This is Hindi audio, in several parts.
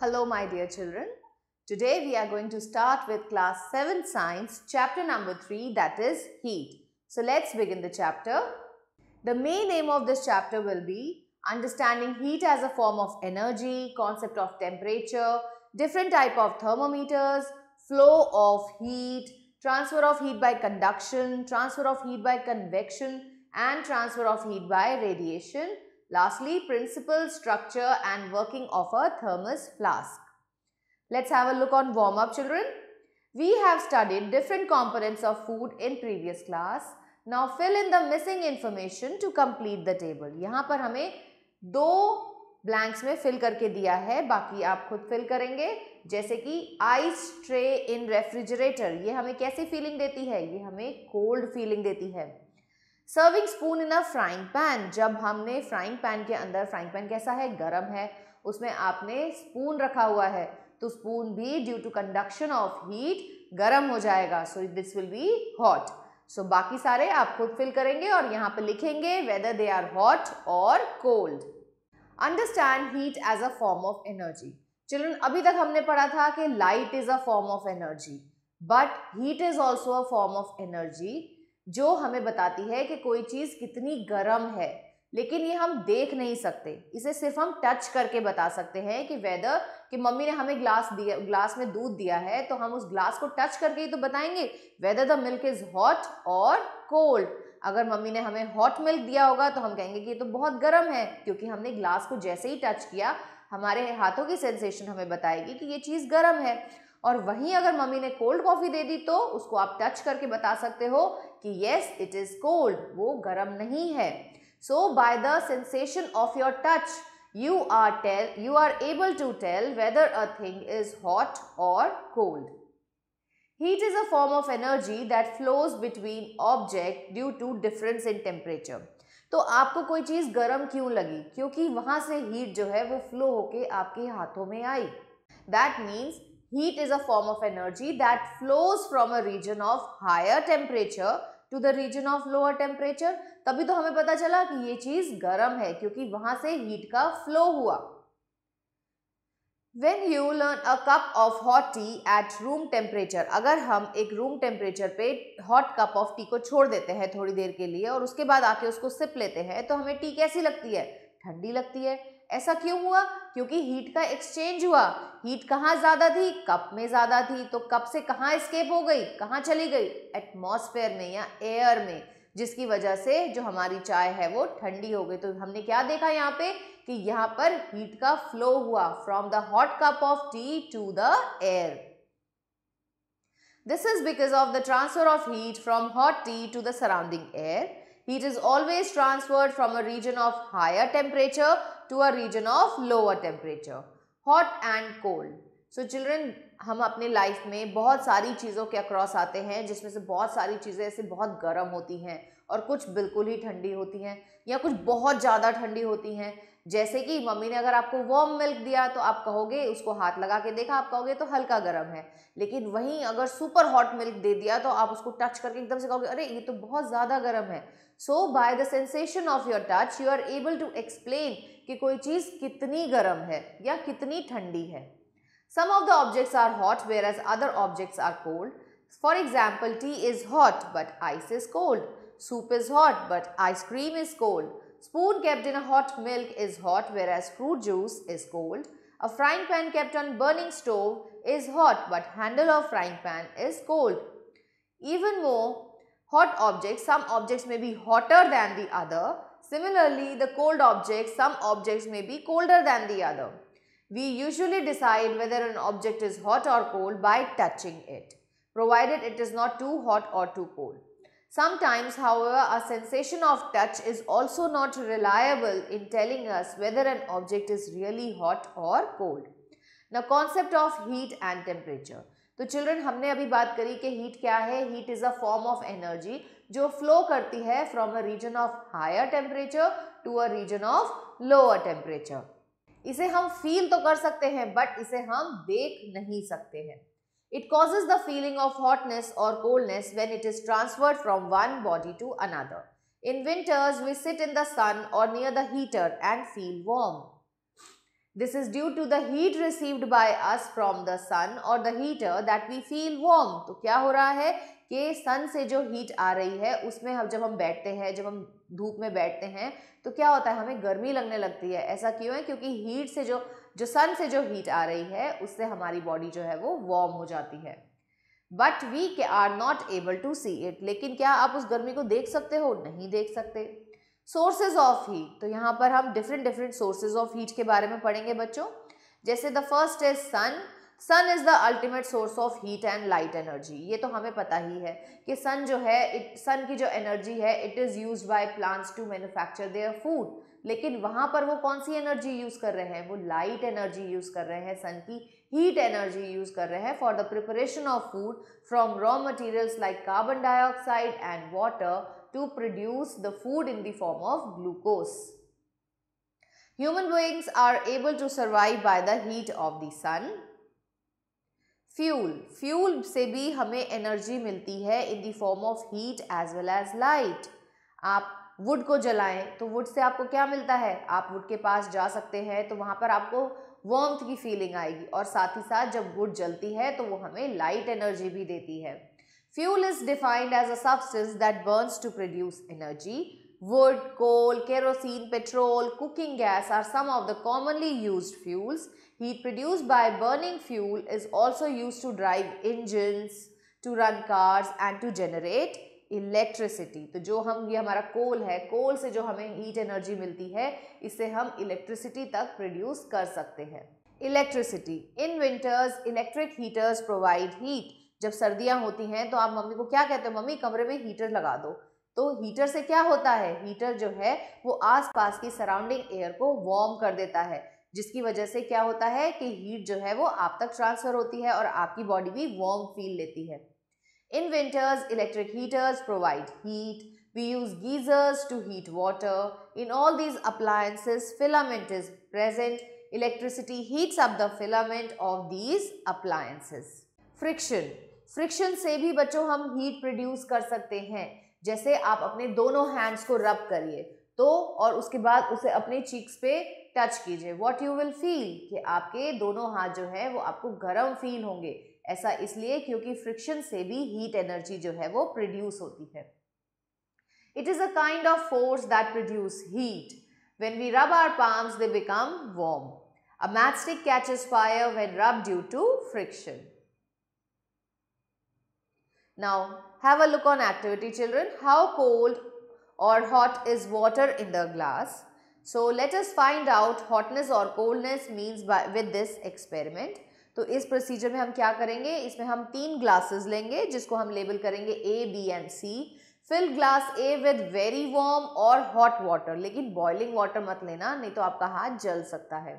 Hello my dear children. Today we are going to start with class 7 science chapter number 3 that is heat. So let's begin the chapter. The main aim of this chapter will be understanding heat as a form of energy, concept of temperature, different type of thermometers, flow of heat, transfer of heat by conduction, transfer of heat by convection and transfer of heat by radiation Lastly, principal structure and working of a thermos flask. Let's have a look on warm up children. We have studied different components of food in previous class. Now fill in the missing information to complete the table. yahan par hame do blanks mein fill karke diya hai baki aap khud fill karenge जैसे कि आइस ट्रे इन रेफ्रिजरेटर ये हमें कैसी फीलिंग देती है ये हमें कोल्ड फीलिंग देती है serving spoon in a frying pan जब हमने फ्राइंग पैन के अंदर फ्राइंग पैन कैसा है गर्म है उसमें आपने स्पून रखा हुआ है तो स्पून भी due to conduction of heat गर्म हो जाएगा so this will be hot so बाकी सारे आप खुद फिल करेंगे और यहाँ पे लिखेंगे वेदर दे आर हॉट और cold understand heat as a form of energy children अभी तक हमने पढ़ा था कि light is a form of energy but heat is also a form of energy जो हमें बताती है कि कोई चीज़ कितनी गर्म है लेकिन ये हम देख नहीं सकते इसे सिर्फ हम टच करके बता सकते हैं कि वेदर कि मम्मी ने हमें ग्लास दिया ग्लास में दूध दिया है तो हम उस ग्लास को टच करके ही तो बताएंगे whether the milk is hot और कोल्ड अगर मम्मी ने हमें हॉट मिल्क दिया होगा तो हम कहेंगे कि ये तो बहुत गर्म है क्योंकि हमने ग्लास को जैसे ही टच किया हमारे हाथों की सेंसेशन हमें बताएगी कि ये चीज़ गर्म है और वहीं अगर मम्मी ने कोल्ड कॉफ़ी दे दी तो उसको आप टच करके बता सकते हो कि येस इट इज़ कोल्ड वो गर्म नहीं है so by the sensation of your touch you are tell you are able to tell whether a thing is hot और cold heat is a form of energy that flows between object due to difference in temperature तो आपको कोई चीज़ गर्म क्यों लगी क्योंकि वहां से हीट जो है वो फ्लो होके आपके हाथों में आई that means Heat is a form of energy that flows from a region of higher temperature to the region of lower temperature तभी तो हमें पता चला कि ये चीज गर्म है क्योंकि वहां से हीट का फ्लो हुआ when you learn a cup of hot tea at room temperature अगर हम एक रूम टेम्परेचर पे हॉट कप ऑफ टी को छोड़ देते हैं थोड़ी देर के लिए और उसके बाद आके उसको सिप लेते हैं तो हमें टी कैसी लगती है ठंडी लगती है ऐसा क्यों हुआ क्योंकि हीट का एक्सचेंज हुआ हीट कहाँ ज़्यादा थी कप में ज़्यादा थी तो कप से कहाँ एस्केप हो गई कहाँ चली गई एटमॉस्फेयर में या एयर में जिसकी वजह से जो हमारी चाय है वो ठंडी हो गई तो हमने क्या देखा यहाँ पे कि यहाँ पर हीट का फ्लो हुआ from the hot cup of tea to the air this is because of the transfer of heat from hot tea to the surrounding air heat is always transferred from a region of higher temperature to a region of lower temperature, hot and cold. So so children हम अपने लाइफ में बहुत सारी चीज़ों के अक्रॉस आते हैं जिसमें से बहुत सारी चीज़ें ऐसे बहुत गर्म होती हैं और कुछ बिल्कुल ही ठंडी होती हैं या कुछ बहुत ज़्यादा ठंडी होती हैं जैसे कि मम्मी ने अगर आपको वॉर्म मिल्क दिया तो आप कहोगे उसको हाथ लगा के देखा आप कहोगे तो हल्का गर्म है लेकिन वहीं अगर सुपर हॉट मिल्क दे दिया तो आप उसको टच करके एकदम से कहोगे अरे ये तो बहुत ज़्यादा गर्म है so by the sensation of your touch you are able to explain कि कोई चीज़ कितनी गर्म है या कितनी ठंडी है some of the objects are hot whereas other objects are cold for example tea is hot but ice is cold soup is hot but ice cream is cold Spoon kept in a hot milk is hot whereas fruit juice is cold. A frying pan kept on burning stove is hot but handle of frying pan is cold. Even more, hot objects, some objects may be hotter than the other. Similarly, the cold objects, some objects may be colder than the other. We usually decide whether an object is hot or cold by touching it, provided it is not too hot or too cold. Sometimes, however, our sensation of touch is also not reliable in telling us whether an object is really hot or cold. Now, concept of heat and temperature. तो चिल्ड्रन हमने अभी बात करी कि हीट क्या है heat is a form of energy जो फ्लो करती है from a region of higher temperature to a region of lower temperature इसे हम फील तो कर सकते हैं बट इसे हम देख नहीं सकते हैं It causes the feeling of hotness or coldness when it is transferred from one body to another. In winters, we sit in the sun or near the heater and feel warm. This is due to the heat received by us from the sun or the heater that we feel warm. तो क्या हो रहा है कि सन से जो हीट आ रही है उसमें हम जब हम बैठते हैं जब हम धूप में बैठते हैं तो क्या होता है हमें गर्मी लगने लगती है ऐसा क्यों है क्योंकि हीट से जो जो सन से जो हीट आ रही है उससे हमारी बॉडी जो है वो वार्म हो जाती है बट वी के are not able to see it लेकिन क्या आप उस गर्मी को देख सकते हो नहीं देख सकते सोर्सेज ऑफ हीट तो यहाँ पर हम different different sources of heat के बारे में पढ़ेंगे बच्चों जैसे the first is sun sun is the ultimate source of heat and light energy ये तो हमें पता ही है कि सन जो है इट सन की जो एनर्जी है it is use by plants to manufacture their food लेकिन वहाँ पर वो कौन सी एनर्जी यूज़ कर रहे हैं वो लाइट एनर्जी यूज़ कर रहे हैं सन की हीट एनर्जी यूज़ कर रहे हैं for the preparation of food from raw materials like carbon dioxide and water to produce the food in the form of glucose human beings are able to survive by the heat of the sun fuel fuel से भी हमें एनर्जी मिलती है in the form of heat as well as light आप वुड को जलाएं तो वुड से आपको क्या मिलता है आप वुड के पास जा सकते हैं तो वहाँ पर आपको वॉम्थ की फीलिंग आएगी और साथ ही साथ जब वुड जलती है तो वो हमें लाइट एनर्जी भी देती है fuel is defined as a substance that burns to produce energy Wood, coal, kerosene, petrol, cooking gas are some of the commonly used fuels. Heat produced by burning fuel is also used to drive engines, to run cars and to generate electricity तो जो हम ये हमारा कोल है कोल से जो हमें हीट एनर्जी मिलती है इसे हम इलेक्ट्रिसिटी तक प्रोड्यूस कर सकते हैं electricity in winters electric heaters provide heat जब सर्दियाँ होती हैं तो आप मम्मी को क्या कहते हो मम्मी कमरे में हीटर लगा दो तो हीटर से क्या होता है हीटर जो है वो आसपास की सराउंडिंग एयर को वार्म कर देता है जिसकी वजह से क्या होता है कि हीट जो है वो आप तक ट्रांसफर होती है और आपकी बॉडी भी वार्म फील लेती है in winters electric heaters provide heat we use geysers to heat water in all these appliances filament is present electricity heats up the filament of these appliances friction friction से भी बच्चों हम हीट प्रोड्यूस कर सकते हैं जैसे आप अपने दोनों हैंड्स को रब करिए तो और उसके बाद उसे अपने चीक्स पे टच कीजिए वॉट यू विल फील कि आपके दोनों हाथ जो है वो आपको गर्म फील होंगे ऐसा इसलिए क्योंकि फ्रिक्शन से भी हीट एनर्जी जो है वो प्रोड्यूस होती है it is a kind of force that produce heat when we rub our palms they become warm a matchstick catch fire when rub due to friction now Have a look on activity children. How cold or hot is water in the glass? So let us find out hotness और coldness means by, with this experiment. तो इस प्रोसीजर में हम क्या करेंगे इसमें हम तीन ग्लासेस लेंगे जिसको हम लेबल करेंगे A B and C fill glass A with very warm और हॉट वाटर लेकिन बॉइलिंग वाटर मत लेना नहीं तो आपका हाथ जल सकता है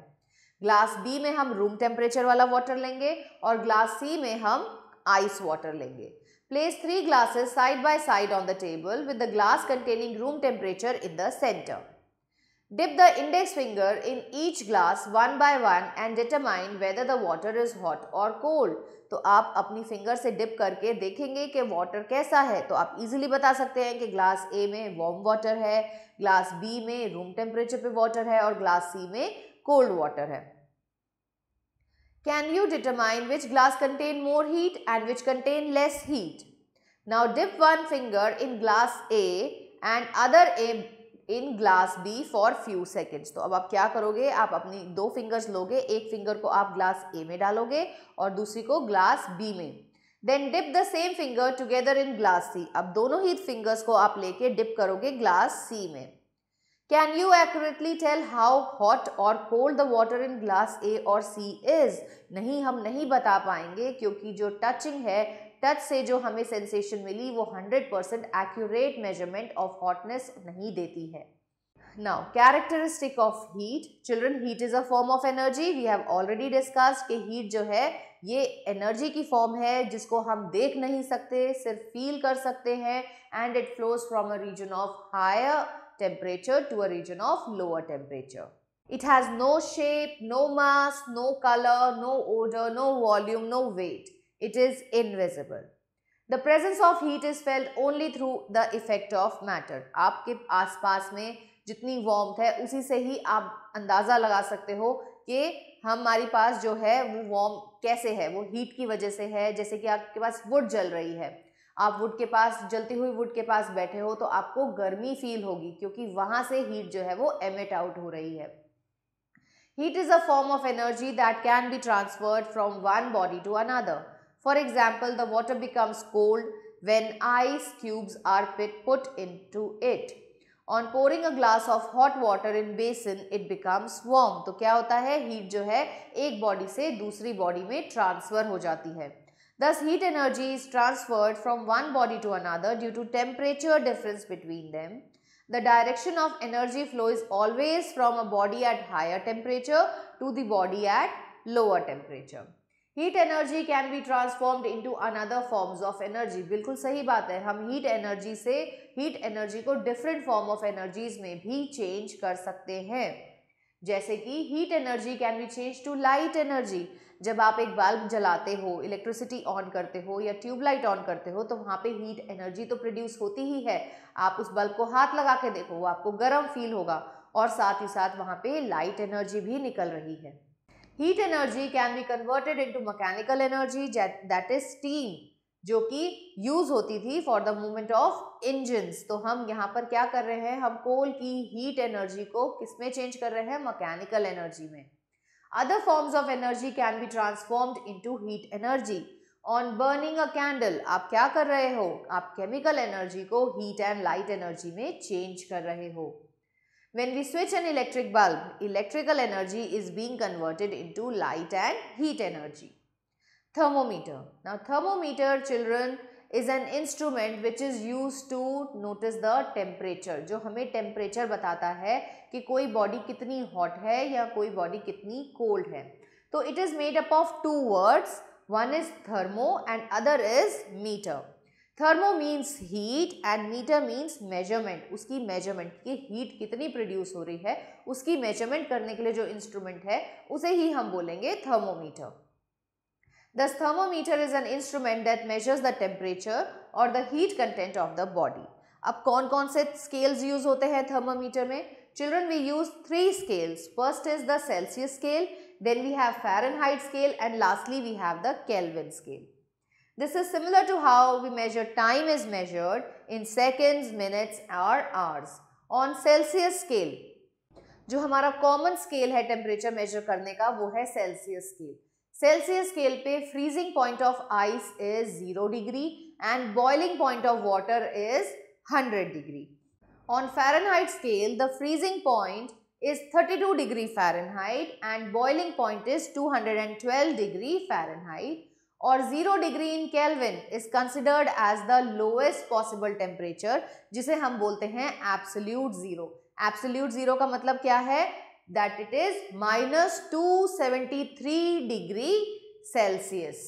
ग्लास बी में हम रूम टेम्परेचर वाला वाटर लेंगे और ग्लास सी में हम आइस वाटर लेंगे Place three glasses side by side on the table with the glass containing room temperature in the center. Dip the index finger in each glass one by one and determine whether the water is hot or cold. तो आप अपनी फिंगर से डिप करके देखेंगे कि वाटर कैसा है तो आप इजीली बता सकते हैं कि ग्लास ए में वार्म वाटर है ग्लास बी में रूम टेम्परेचर पे वाटर है और ग्लास सी में कोल्ड वाटर है can you determine which glass contain more heat and which contain less heat Now dip one finger in glass A and other A इन glass B for few seconds तो अब आप क्या करोगे आप अपनी दो फिंगर्स लोगे एक फिंगर को आप ग्लास ए में डालोगे और दूसरी को ग्लास बी में then dip the same finger together in glass C अब दोनों ही फिंगर्स को आप लेके डिप करोगे ग्लास सी में can you accurately tell how hot और cold the water in glass A और सी इज नहीं हम नहीं बता पाएंगे क्योंकि जो टचिंग है टच से जो हमें सेंसेशन मिली वो 100 percent accurate measurement of hotness नहीं देती है now characteristic of heat children heat is a form of energy we have already discussed कि हीट जो है ये एनर्जी की फॉर्म है जिसको हम देख नहीं सकते सिर्फ फील कर सकते हैं and it flows from a region of higher temperature to a region of lower temperature it has no shape no mass no colour no odour no volume no weight It is invisible. The presence of heat is felt only through the effect of matter आपके आस पास में जितनी वॉम है उसी से ही आप अंदाज़ा लगा सकते हो कि हमारे पास जो है वो वॉम कैसे है वो हीट की वजह से है जैसे कि आपके पास वुड जल रही है आप वुड के पास जलती हुई वुड के पास बैठे हो तो आपको गर्मी फील होगी क्योंकि वहाँ से हीट जो है वो एमिट आउट हो रही है heat is a form of energy that can be transferred from one body to another For example, the water becomes cold when ice cubes are put into it. On pouring a glass of hot water in basin, it becomes warm. तो क्या होता है? Heat जो है, एक body से दूसरी body में transfer हो जाती Thus, heat energy is transferred from one body to another due to temperature difference between them. The direction of energy flow is always from a body at higher temperature to the body at lower temperature. Heat energy can be transformed into another forms of energy बिल्कुल सही बात है हम हीट एनर्जी से हीट एनर्जी को डिफरेंट फॉर्म ऑफ एनर्जीज में भी चेंज कर सकते हैं जैसे कि heat energy can be change to light energy जब आप एक बल्ब जलाते हो इलेक्ट्रिसिटी ऑन करते हो या ट्यूबलाइट ऑन करते हो तो वहाँ पे हीट एनर्जी तो प्रोड्यूस होती ही है आप उस बल्ब को हाथ लगा के देखो वो आपको गर्म फील होगा और साथ ही साथ वहाँ पे लाइट एनर्जी भी निकल रही है heat energy can be converted into mechanical energy that is steam जो कि यूज होती थी for the movement of engine तो हम यहाँ पर क्या कर रहे हैं हम कोल की हीट एनर्जी को किसमें चेंज कर रहे हैं मैकेनिकल एनर्जी में forms of energy can be transformed into heat energy on burning a candle आप क्या कर रहे हो आप केमिकल एनर्जी को हीट एंड लाइट एनर्जी में चेंज कर रहे हो When we switch an electric bulb, electrical energy is being converted into light and heat energy. Thermometer. Now thermometer children is an instrument which is used to notice the temperature. जो हमें temperature बताता है कि कोई body कितनी hot है या कोई body कितनी cold है. तो it is made up of two words. One is thermo and other is meter. Thermo means heat and meter means measurement उसकी मेजरमेंट की हीट कितनी प्रोड्यूस हो रही है उसकी मेजरमेंट करने के लिए जो इंस्ट्रूमेंट है उसे ही हम बोलेंगे thermometer this thermometer is an instrument that measures the temperature और the heat content of the body अब कौन कौन से स्केल्स यूज होते हैं थर्मोमीटर में children we use three scales first is the Celsius scale then we have fahrenheit scale and lastly we have the Kelvin scale This is similar to how we measure time is measured in seconds, minutes or hours on Celsius scale. जो हमारा common scale है temperature measure करने का वो है Celsius scale. Celsius scale पे freezing point of ice is zero degree and boiling point of water is 100 degree. On Fahrenheit scale, the freezing point is 32 degree Fahrenheit and boiling point is 212 degree Fahrenheit और zero degree in Kelvin is considered as the lowest possible temperature जिसे हम बोलते हैं एप्सल्यूट ज़ीरो एप्सल्यूट ज़ीरो का मतलब क्या है that it is minus two seventy three degree Celsius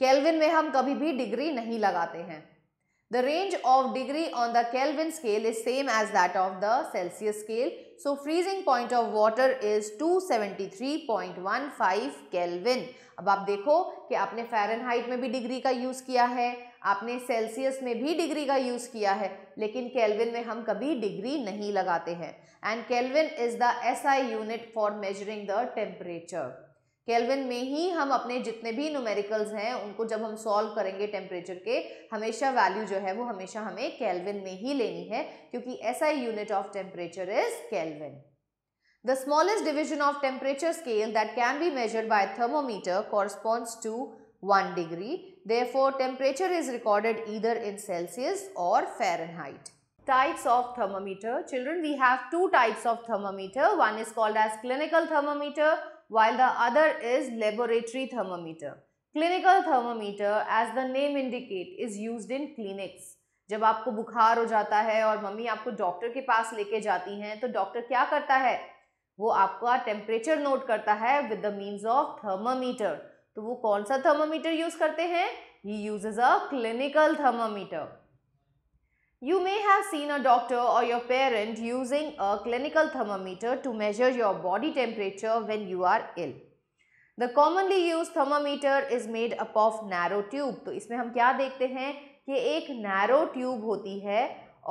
Kelvin में हम कभी भी डिग्री नहीं लगाते हैं The range of degree on the Kelvin scale is same as that of the Celsius scale. So, freezing point of water is 273.15 Kelvin. अब आप देखो कि आपने फ़ारेनहाइट में भी डिग्री का यूज़ किया है आपने सेल्सियस में भी डिग्री का यूज़ किया है लेकिन केल्विन में हम कभी डिग्री नहीं लगाते हैं and Kelvin is the SI unit for measuring the temperature Kelvin में ही हम अपने जितने भी नोमेरिकल्स हैं उनको जब हम सॉल्व करेंगे टेम्परेचर के हमेशा वैल्यू जो है वो हमेशा हमें केल्विन में ही लेनी है क्योंकि ऐसा ही unit of temperature is Kelvin the smallest division of temperature scale that can be measure by thermometer corresponds to one degree therefore temperature is recorded either in Celsius और Fahrenheit types of thermometer children we have two types of thermometer one is called as clinical thermometer while the other is laboratory thermometer. Clinical thermometer, as the name indicate, is used in clinics. जब आपको बुखार हो जाता है और मम्मी आपको डॉक्टर के पास लेके जाती हैं तो डॉक्टर क्या करता है वो आपका टेम्परेचर नोट करता है with the means of thermometer तो वो कौन सा थर्मामीटर यूज़ करते हैं he uses a clinical thermometer you may have seen a doctor और your parent using a clinical thermometer to measure your body temperature when you are ill the commonly use thermometer is made up of narrow tube तो इसमें हम क्या देखते हैं कि एक नैरो ट्यूब होती है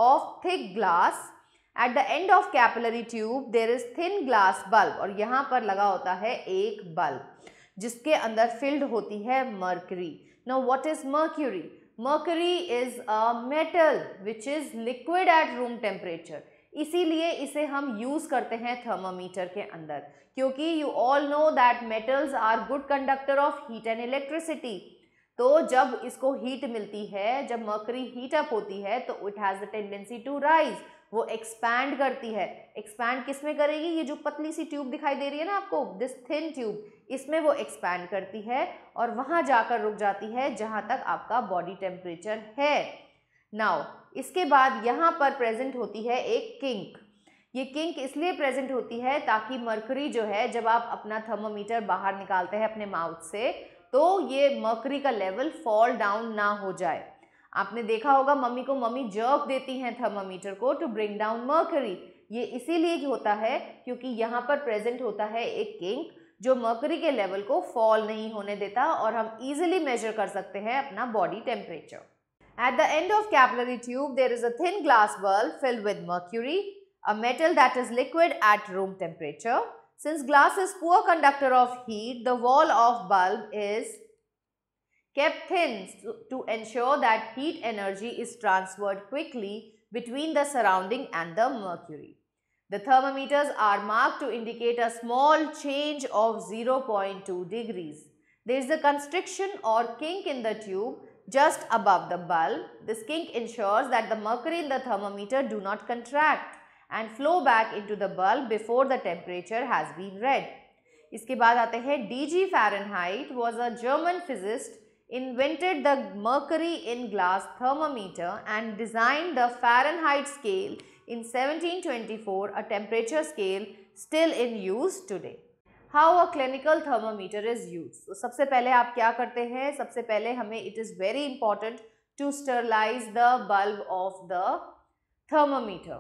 of thick glass at the end of capillary tube there is thin glass bulb और यहाँ पर लगा होता है एक बल्ब जिसके अंदर फिल्ड होती है mercury no what is mercury mercury is a metal which is liquid at room temperature. इसीलिए इसे हम यूज़ करते हैं थर्मामीटर के अंदर क्योंकि you all know that metals are good conductor of heat and electricity तो जब इसको हीट मिलती है जब मकरी हीट अप होती है तो it has the tendency to rise वो एक्सपैंड करती है एक्सपैंड किस में करेगी ये जो पतली सी ट्यूब दिखाई दे रही है ना आपको दिस थिन ट्यूब इसमें वो एक्सपैंड करती है और वहाँ जाकर रुक जाती है जहाँ तक आपका बॉडी टेम्परेचर है नाउ इसके बाद यहाँ पर प्रेजेंट होती है एक किंक ये किंक इसलिए प्रेजेंट होती है ताकि मरकरी जो है जब आप अपना थर्मोमीटर बाहर निकालते हैं अपने माउथ से तो ये मरकरी का लेवल फॉल डाउन ना हो जाए आपने देखा होगा मम्मी को मम्मी जर्क देती हैं थर्मामीटर को टू ब्रिंग डाउन मर्करी ये इसीलिए होता है क्योंकि यहाँ पर प्रेजेंट होता है एक किंक जो मर्करी के लेवल को फॉल नहीं होने देता और हम इजिली मेजर कर सकते हैं अपना body temperature at the end of capillary tube there is a thin glass bulb fill with mercury a metal that is liquid at room temperature since glass is poor conductor of heat the wall of bulb is kept thin to ensure that heat energy is transferred quickly between the surrounding and the mercury. The thermometers are marked to indicate a small change of 0.2 degrees. There is a constriction or kink in the tube just above the bulb. This kink ensures that the mercury in the thermometer do not contract and flow back into the bulb before the temperature has been read. इसके बाद आते हैं D.G. Fahrenheit was a German physicist invented the mercury in glass thermometer and designed the Fahrenheit scale in 1724, a temperature scale still in use today. How a clinical thermometer is used? So, सबसे पहले आप क्या करते हैं? सबसे पहले हमें it is very important to sterilize the bulb of the thermometer.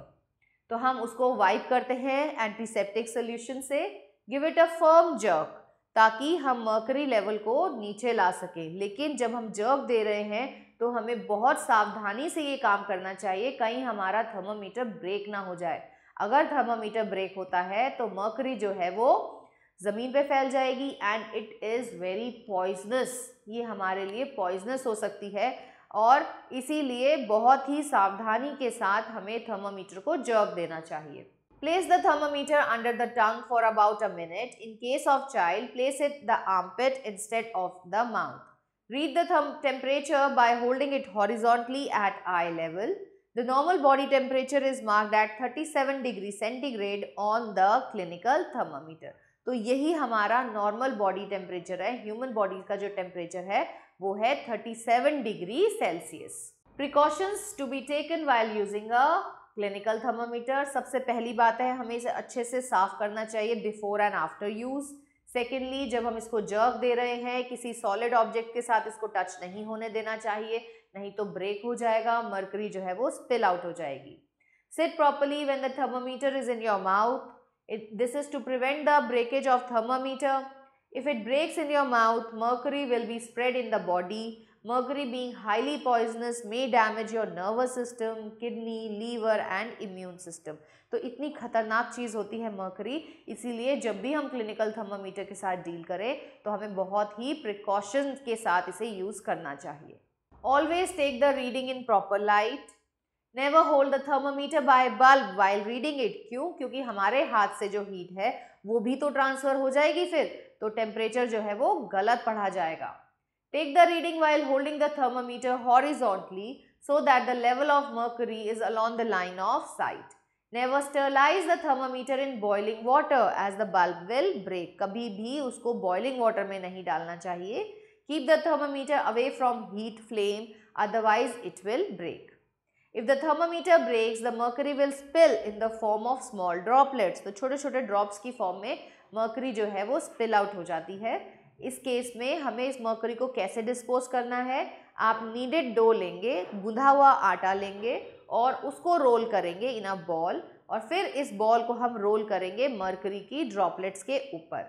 तो हम उसको wipe करते हैं antiseptic solution से, give it a firm jerk. ताकि हम मर्करी लेवल को नीचे ला सकें लेकिन जब हम जर्क दे रहे हैं तो हमें बहुत सावधानी से ये काम करना चाहिए कहीं हमारा थर्मामीटर ब्रेक ना हो जाए अगर थर्मोमीटर ब्रेक होता है तो मर्करी जो है वो ज़मीन पे फैल जाएगी and it is very poisonous ये हमारे लिए पॉइजनस हो सकती है और इसीलिए बहुत ही सावधानी के साथ हमें थर्मोमीटर को जर्क देना चाहिए Place the thermometer under the tongue for about a minute. In case of child, place it the armpit instead of the mouth. Read the temperature by holding it horizontally at eye level. The normal body temperature is marked at 37 degree centigrade on the clinical thermometer. तो यही हमारा नॉर्मल बॉडी टेम्परेचर है ह्यूमन बॉडी का जो टेम्परेचर है वो है 37 degree Celsius precautions to be taken while using a clinical thermometer सबसे पहली बात है हमें इसे अच्छे से साफ़ करना चाहिए before and after use secondly जब हम इसको जर्क दे रहे हैं किसी सॉलिड ऑब्जेक्ट के साथ इसको टच नहीं होने देना चाहिए नहीं तो ब्रेक हो जाएगा मर्करी जो है वो स्पिल आउट हो जाएगी sit properly when the thermometer is in your mouth it this is to prevent the breakage of thermometer if it breaks in your mouth mercury will be spread in the body Mercury being highly poisonous may damage your nervous system, kidney, liver and immune system. तो इतनी खतरनाक चीज़ होती है मर्करी इसीलिए जब भी हम क्लिनिकल थर्मामीटर के साथ डील करें तो हमें बहुत ही प्रिकॉशन के साथ इसे यूज़ करना चाहिए always take the reading in proper light never hold the thermometer by bulb while reading it क्यों क्योंकि हमारे हाथ से जो हीट है वो भी तो ट्रांसफ़र हो जाएगी फिर तो टेम्परेचर जो है वो गलत पढ़ा जाएगा Take the reading while holding the thermometer horizontally so that the level of mercury is along the line of sight. Never sterilize the thermometer in boiling water as the bulb will break. कभी भी उसको boiling water में नहीं डालना चाहिए. Keep the thermometer away from heat flame otherwise it will break. If the thermometer breaks, the mercury will spill in the form of small droplets. The छोटे छोटे drops की form में mercury जो है वो spill out हो जाती है. इस केस में हमें इस मर्करी को कैसे डिस्पोज करना है आप नीडेड डो लेंगे गुंधा हुआ आटा लेंगे और उसको रोल करेंगे इन अ बॉल और फिर इस बॉल को हम रोल करेंगे मर्करी की ड्रॉपलेट्स के ऊपर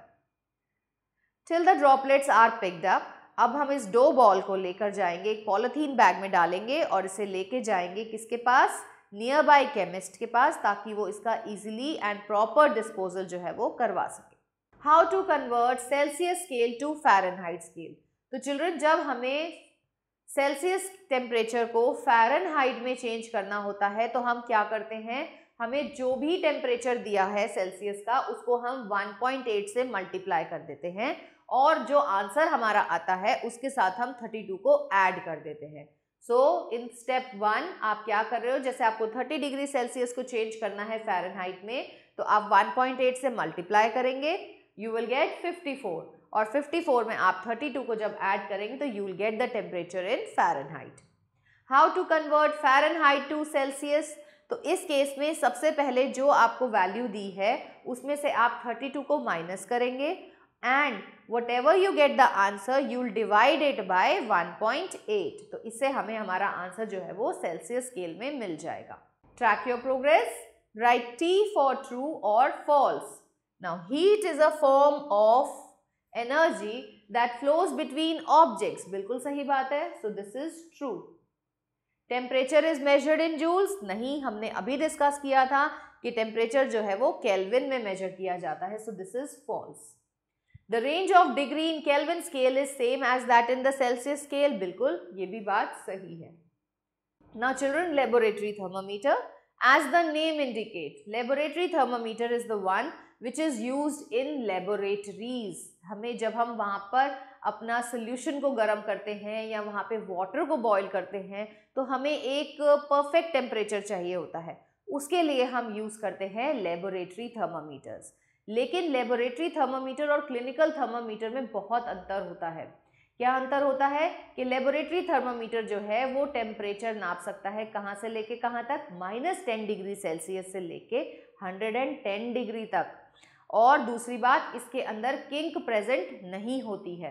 till the droplets are picked up अब हम इस डो बॉल को लेकर जाएंगे एक पॉलिथीन बैग में डालेंगे और इसे लेके जाएंगे किसके पास नियर बाई केमिस्ट के पास ताकि वो इसका इजीली एंड प्रॉपर डिस्पोजल जो है वो करवा सके how to convert Celsius scale to Fahrenheit scale तो चिल्ड्रन जब हमें सेल्सियस टेम्परेचर को फ़ारेनहाइट में चेंज करना होता है तो हम क्या करते हैं हमें जो भी टेम्परेचर दिया है सेल्सियस का उसको हम 1.8 से मल्टीप्लाई कर देते हैं और जो आंसर हमारा आता है उसके साथ हम 32 को ऐड कर देते हैं सो इन स्टेप वन आप क्या कर रहे हो जैसे आपको 30 डिग्री सेल्सियस को चेंज करना है फ़ारेनहाइट में तो आप 1.8 से मल्टीप्लाई करेंगे यू विल गेट 54 और 54 में आप 32 को जब ऐड करेंगे तो you will get the temperature in Fahrenheit how to convert Fahrenheit to Celsius तो इस केस में सबसे पहले जो आपको वैल्यू दी है उसमें से आप 32 को माइनस करेंगे and whatever you get the answer you divide it by 1.8 तो इससे हमें हमारा आंसर जो है वो सेल्सियस स्केल में मिल जाएगा track your progress write T for true और false Now heat is a form of energy that flows between objects. बिल्कुल सही बात है So this is true. Temperature is measured in joules नहीं हमने अभी डिस्कस किया था कि टेम्परेचर जो है वो केल्विन में मेजर किया जाता है so this is false the range of degree in Kelvin scale is same as that in the Celsius scale बिल्कुल ये भी बात सही है ना children laboratory thermometer as the name indicate laboratory thermometer is the one which is use in laboratories हमें जब हम वहाँ पर अपना सोल्यूशन को गर्म करते हैं या वहाँ पे वाटर को बॉयल करते हैं तो हमें एक परफेक्ट टेम्परेचर चाहिए होता है उसके लिए हम यूज़ करते हैं लेबोरेटरी थर्मामीटर्स लेकिन लेबोरेटरी थर्मामीटर और क्लिनिकल थर्मामीटर में बहुत अंतर होता है क्या अंतर होता है कि लेबोरेटरी थर्मामीटर जो है वो टेम्परेचर नाप सकता है कहाँ से लेके कहाँ तक माइनस टेन डिग्री सेल्सियस से लेके हंड्रेड एंड टेन डिग्री तक और दूसरी बात इसके अंदर किंक प्रेजेंट नहीं होती है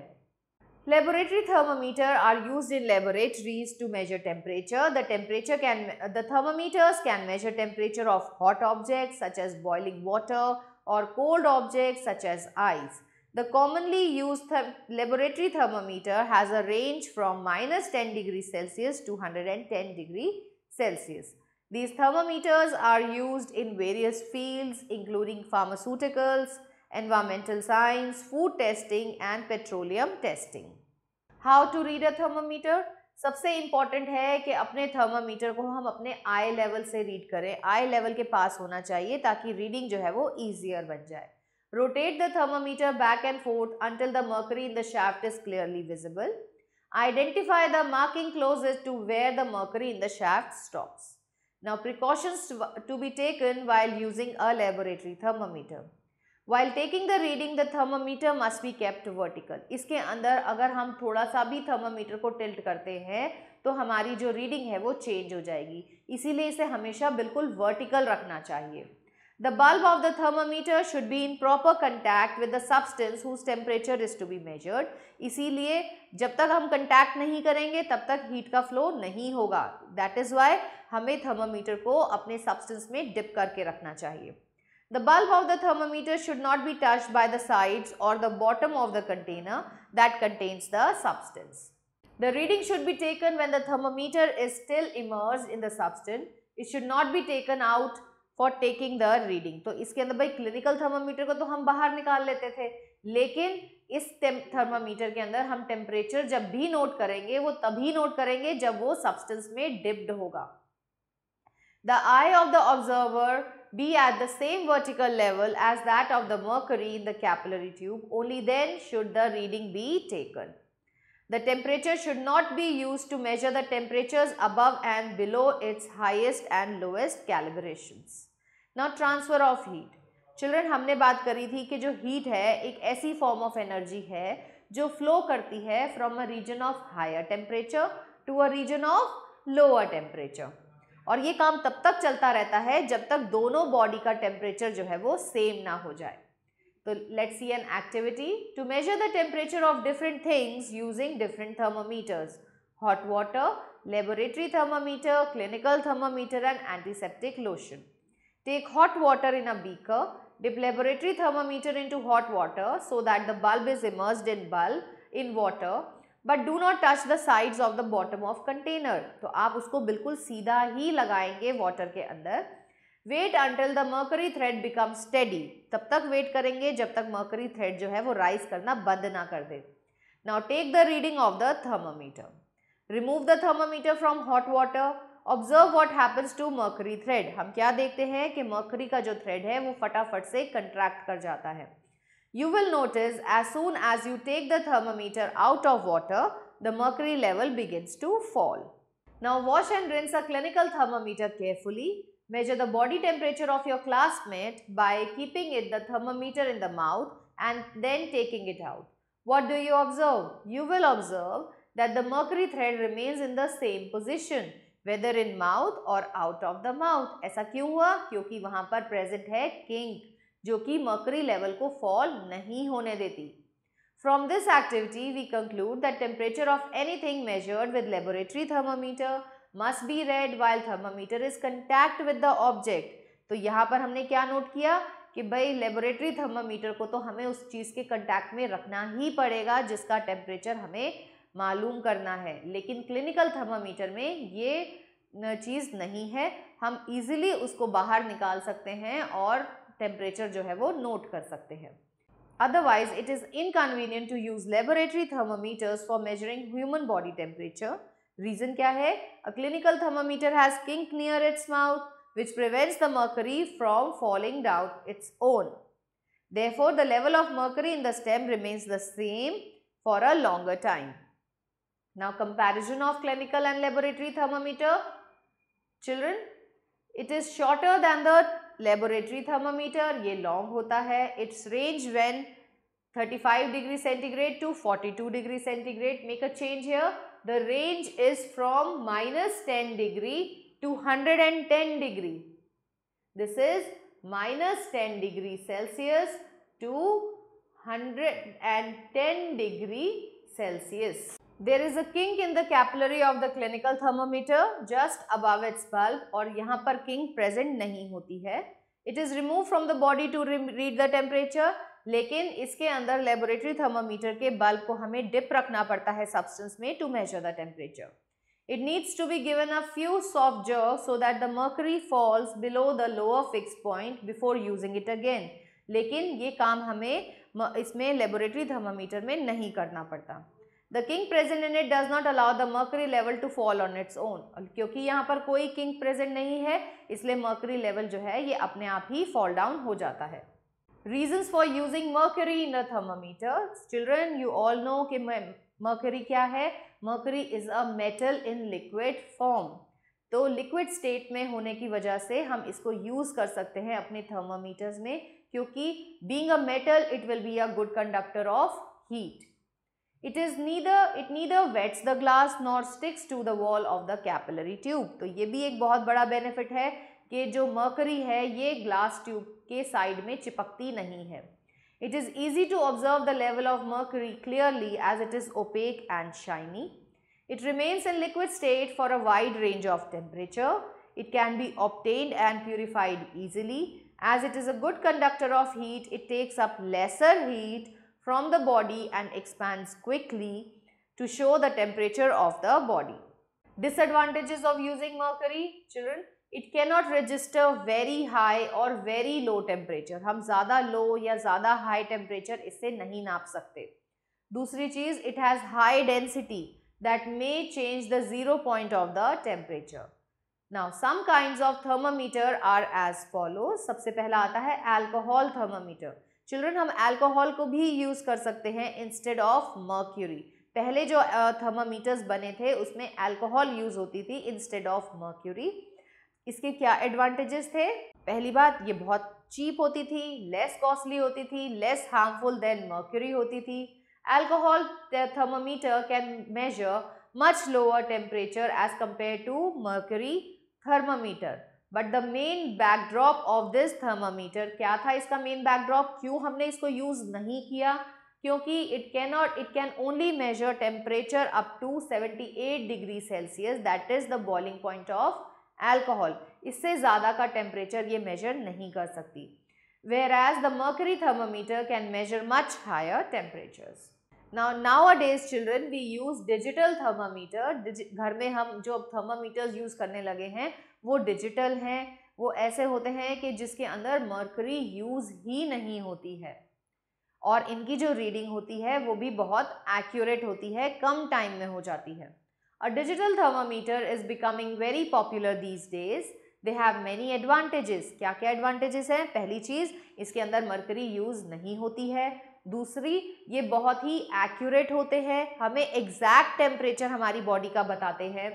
laboratory thermometer are use in laboratories to measure temperature the temperature can the thermometers can measure temperature of hot object such as boiling water और cold object such as ice the commonly use laboratory thermometer has a range from minus ten degree Celsius to hundred and ten degree Celsius These thermometers are used in various fields including pharmaceuticals, environmental science, food testing and petroleum testing. How to read a thermometer? सबसे इम्पॉर्टेंट है कि अपने थर्मामीटर को हम अपने आई लेवल से रीड करें आई लेवल के पास होना चाहिए ताकि रीडिंग जो है वो ईजियर बन जाए rotate the thermometer back and forth until the mercury in the shaft is clearly visible identify the marking closest to where the mercury in the shaft stops Now precautions to be taken while using a laboratory thermometer. While taking the reading, the thermometer must be kept vertical. इसके अंदर अगर हम थोड़ा सा भी thermometer को tilt करते हैं तो हमारी जो reading है वो change हो जाएगी इसीलिए इसे हमेशा बिल्कुल vertical रखना चाहिए The bulb of the thermometer should be in proper contact with the substance whose temperature is to be measured. इसीलिए jab tak hum contact nahi karenge tab tak heat ka flow nahi hoga that is why hame thermometer ko apne substance mein dip karke rakhna chahiye The bulb of the thermometer should not be touched by the sides or the bottom of the container that contains the substance. The reading should be taken when the thermometer is still immersed in the substance. It should not be taken out for taking the reading तो इसके अंदर भाई क्लिनिकल थर्मामीटर को तो हम बाहर निकाल लेते थे लेकिन इस थर्मामीटर के अंदर हम टेम्परेचर जब भी नोट करेंगे वो तभी नोट करेंगे जब वो सब्सटेंस में डिप्ड होगा the eye of the observer be at the same vertical level as that of the mercury in the capillary tube only then should the reading be taken The temperature should not be used to measure the temperatures above and below its highest and lowest calibrations. Now transfer of heat. children humne baat kari thi ki jo heat hai ek aisi form of energy hai jo flow karti hai from a region of higher temperature to a region of lower temperature और ये काम तब तक चलता रहता है जब तक दोनों बॉडी का टेम्परेचर जो है वो सेम ना हो जाए तो let's see an activity to measure the temperature of different things using different thermometers hot water, laboratory thermometer, clinical thermometer and antiseptic lotion. Take hot water in a beaker, dip laboratory thermometer into hot water so that the bulb is immersed in bulb in water but do not touch the sides of the bottom of container. तो आप उसको बिल्कुल सीधा ही लगाएंगे water के अंदर wait until the mercury thread become steady तब तक वेट करेंगे जब तक मर्करी थ्रेड जो है वो राइज करना बंद ना कर दे now take the reading of the thermometer remove the thermometer from hot water observe what happens to mercury thread हम क्या देखते हैं कि मर्करी का जो थ्रेड है वो फटाफट से कंट्रैक्ट कर जाता है you will notice as soon as you take the thermometer out of water the mercury level begins to fall now wash and rinse a clinical thermometer carefully Measure the body temperature of your classmate by keeping it the thermometer in the mouth and then taking it out. What do you observe? You will observe that the mercury thread remains in the same position whether in mouth or out of the mouth. ऐसा क्यों हुआ क्योंकि वहाँ पर present है king जो कि mercury level को fall नहीं होने देती From this activity, we conclude that temperature of anything measured with laboratory thermometer must be read while thermometer is contact with the object तो यहाँ पर हमने क्या नोट किया कि भाई लेबोरेटरी थर्मामीटर को तो हमें उस चीज़ के कंटैक्ट में रखना ही पड़ेगा जिसका टेम्परेचर हमें मालूम करना है लेकिन क्लिनिकल थर्मामीटर में ये चीज़ नहीं है हम इजीली उसको बाहर निकाल सकते हैं और टेम्परेचर जो है वो नोट कर सकते हैं otherwise it is inconvenient to use laboratory thermometers for measuring human body temperature reason क्या है a clinical thermometer has kink near its mouth which prevents the mercury from falling down its own therefore the level of mercury in the stem remains the same for a longer time now comparison of clinical and laboratory thermometer children it is shorter than the laboratory thermometer ये लॉन्ग होता है its range when 35 degree centigrade to 42 degree centigrade make a change here the range is from minus 10 degree to 110 degree. This is minus 10 degree Celsius to 110 degree Celsius. There is a kink in the capillary of the clinical thermometer just above its bulb or यहाँ पर kink present नहीं होती है. It is removed from the body to read the temperature लेकिन इसके अंदर लेबोरेटरी थर्मोमीटर के बल्ब को हमें डिप रखना पड़ता है सब्सटेंस में to measure the temperature it needs to be given a few soft jerks so that the mercury falls below the lower fix point before using it again लेकिन ये काम हमें इसमें लेबोरेटरी थर्मामीटर में नहीं करना पड़ता the kink present in it does not allow the mercury level to fall on its own क्योंकि यहाँ पर कोई किंग प्रेजेंट नहीं है इसलिए मर्करी लेवल जो है ये अपने आप ही फॉल डाउन हो जाता है reasons for using mercury in a thermometer children you all know कि मर्करी क्या है mercury is a metal in liquid form तो लिक्विड स्टेट में होने की वजह से हम इसको यूज़ कर सकते हैं अपने थर्मामीटर्स में क्योंकि being a metal it will be a good conductor of heat it is neither it neither wets the glass nor sticks to the wall of the capillary tube तो ये भी एक बहुत बड़ा बेनिफिट है कि जो मर्करी है ये ग्लास ट्यूब के साइड में चिपकती नहीं है It is easy to observe the level of mercury clearly as it is opaque and shiny. It remains in liquid state for a wide range of temperature. It can be obtained and purified easily. As it is a good conductor of heat, it takes up lesser heat from the body and expands quickly to show the temperature of the body. Disadvantages of using mercury, children? It can not register very high और वेरी लो टेम्परेचर हम ज़्यादा लो या ज़्यादा हाई टेम्परेचर इससे नहीं नाप सकते दूसरी चीज़ it has high density that may change the zero point of the temperature now some kind of thermometer are as follow सबसे पहला आता है एल्कोहल थर्मामीटर चिल्ड्रन हम एल्कोहल को भी यूज़ कर सकते हैं इंस्टेड ऑफ मर्क्यूरी पहले जो थर्मामीटर्स uh, बने थे उसमें एल्कोहल यूज़ होती थी इंस्टेड ऑफ मर्क्यूरी इसके क्या एडवांटेजेस थे पहली बात ये बहुत चीप होती थी लेस कॉस्टली होती थी लेस हार्मफुल देन मर्क्यूरी होती थी alcohol thermometer can measure much lower temperature as compare to mercury thermometer but the main backdrop of this thermometer क्या था इसका मेन बैकड्रॉप क्यों हमने इसको यूज़ नहीं किया क्योंकि it can not it can only measure temperature up to 78 degree Celsius that is the boiling point of alcohol इससे ज़्यादा का टेम्परेचर ये मेजर नहीं कर सकती whereas the mercury thermometer can measure much higher temperatures a days children we use digital thermometer घर में हम जो अब thermometers यूज करने लगे हैं वो डिजिटल हैं वो ऐसे होते हैं कि जिसके अंदर मर्करी यूज़ ही नहीं होती है और इनकी जो रीडिंग होती है वो भी बहुत एक्यूरेट होती है कम टाइम में हो जाती है A digital thermometer is becoming very popular these days. They have many advantages. क्या क्या एडवांटेजेस हैं पहली चीज़ इसके अंदर मरकरी यूज़ नहीं होती है दूसरी ये बहुत ही एक्यूरेट होते हैं हमें exact टेम्परेचर हमारी बॉडी का बताते हैं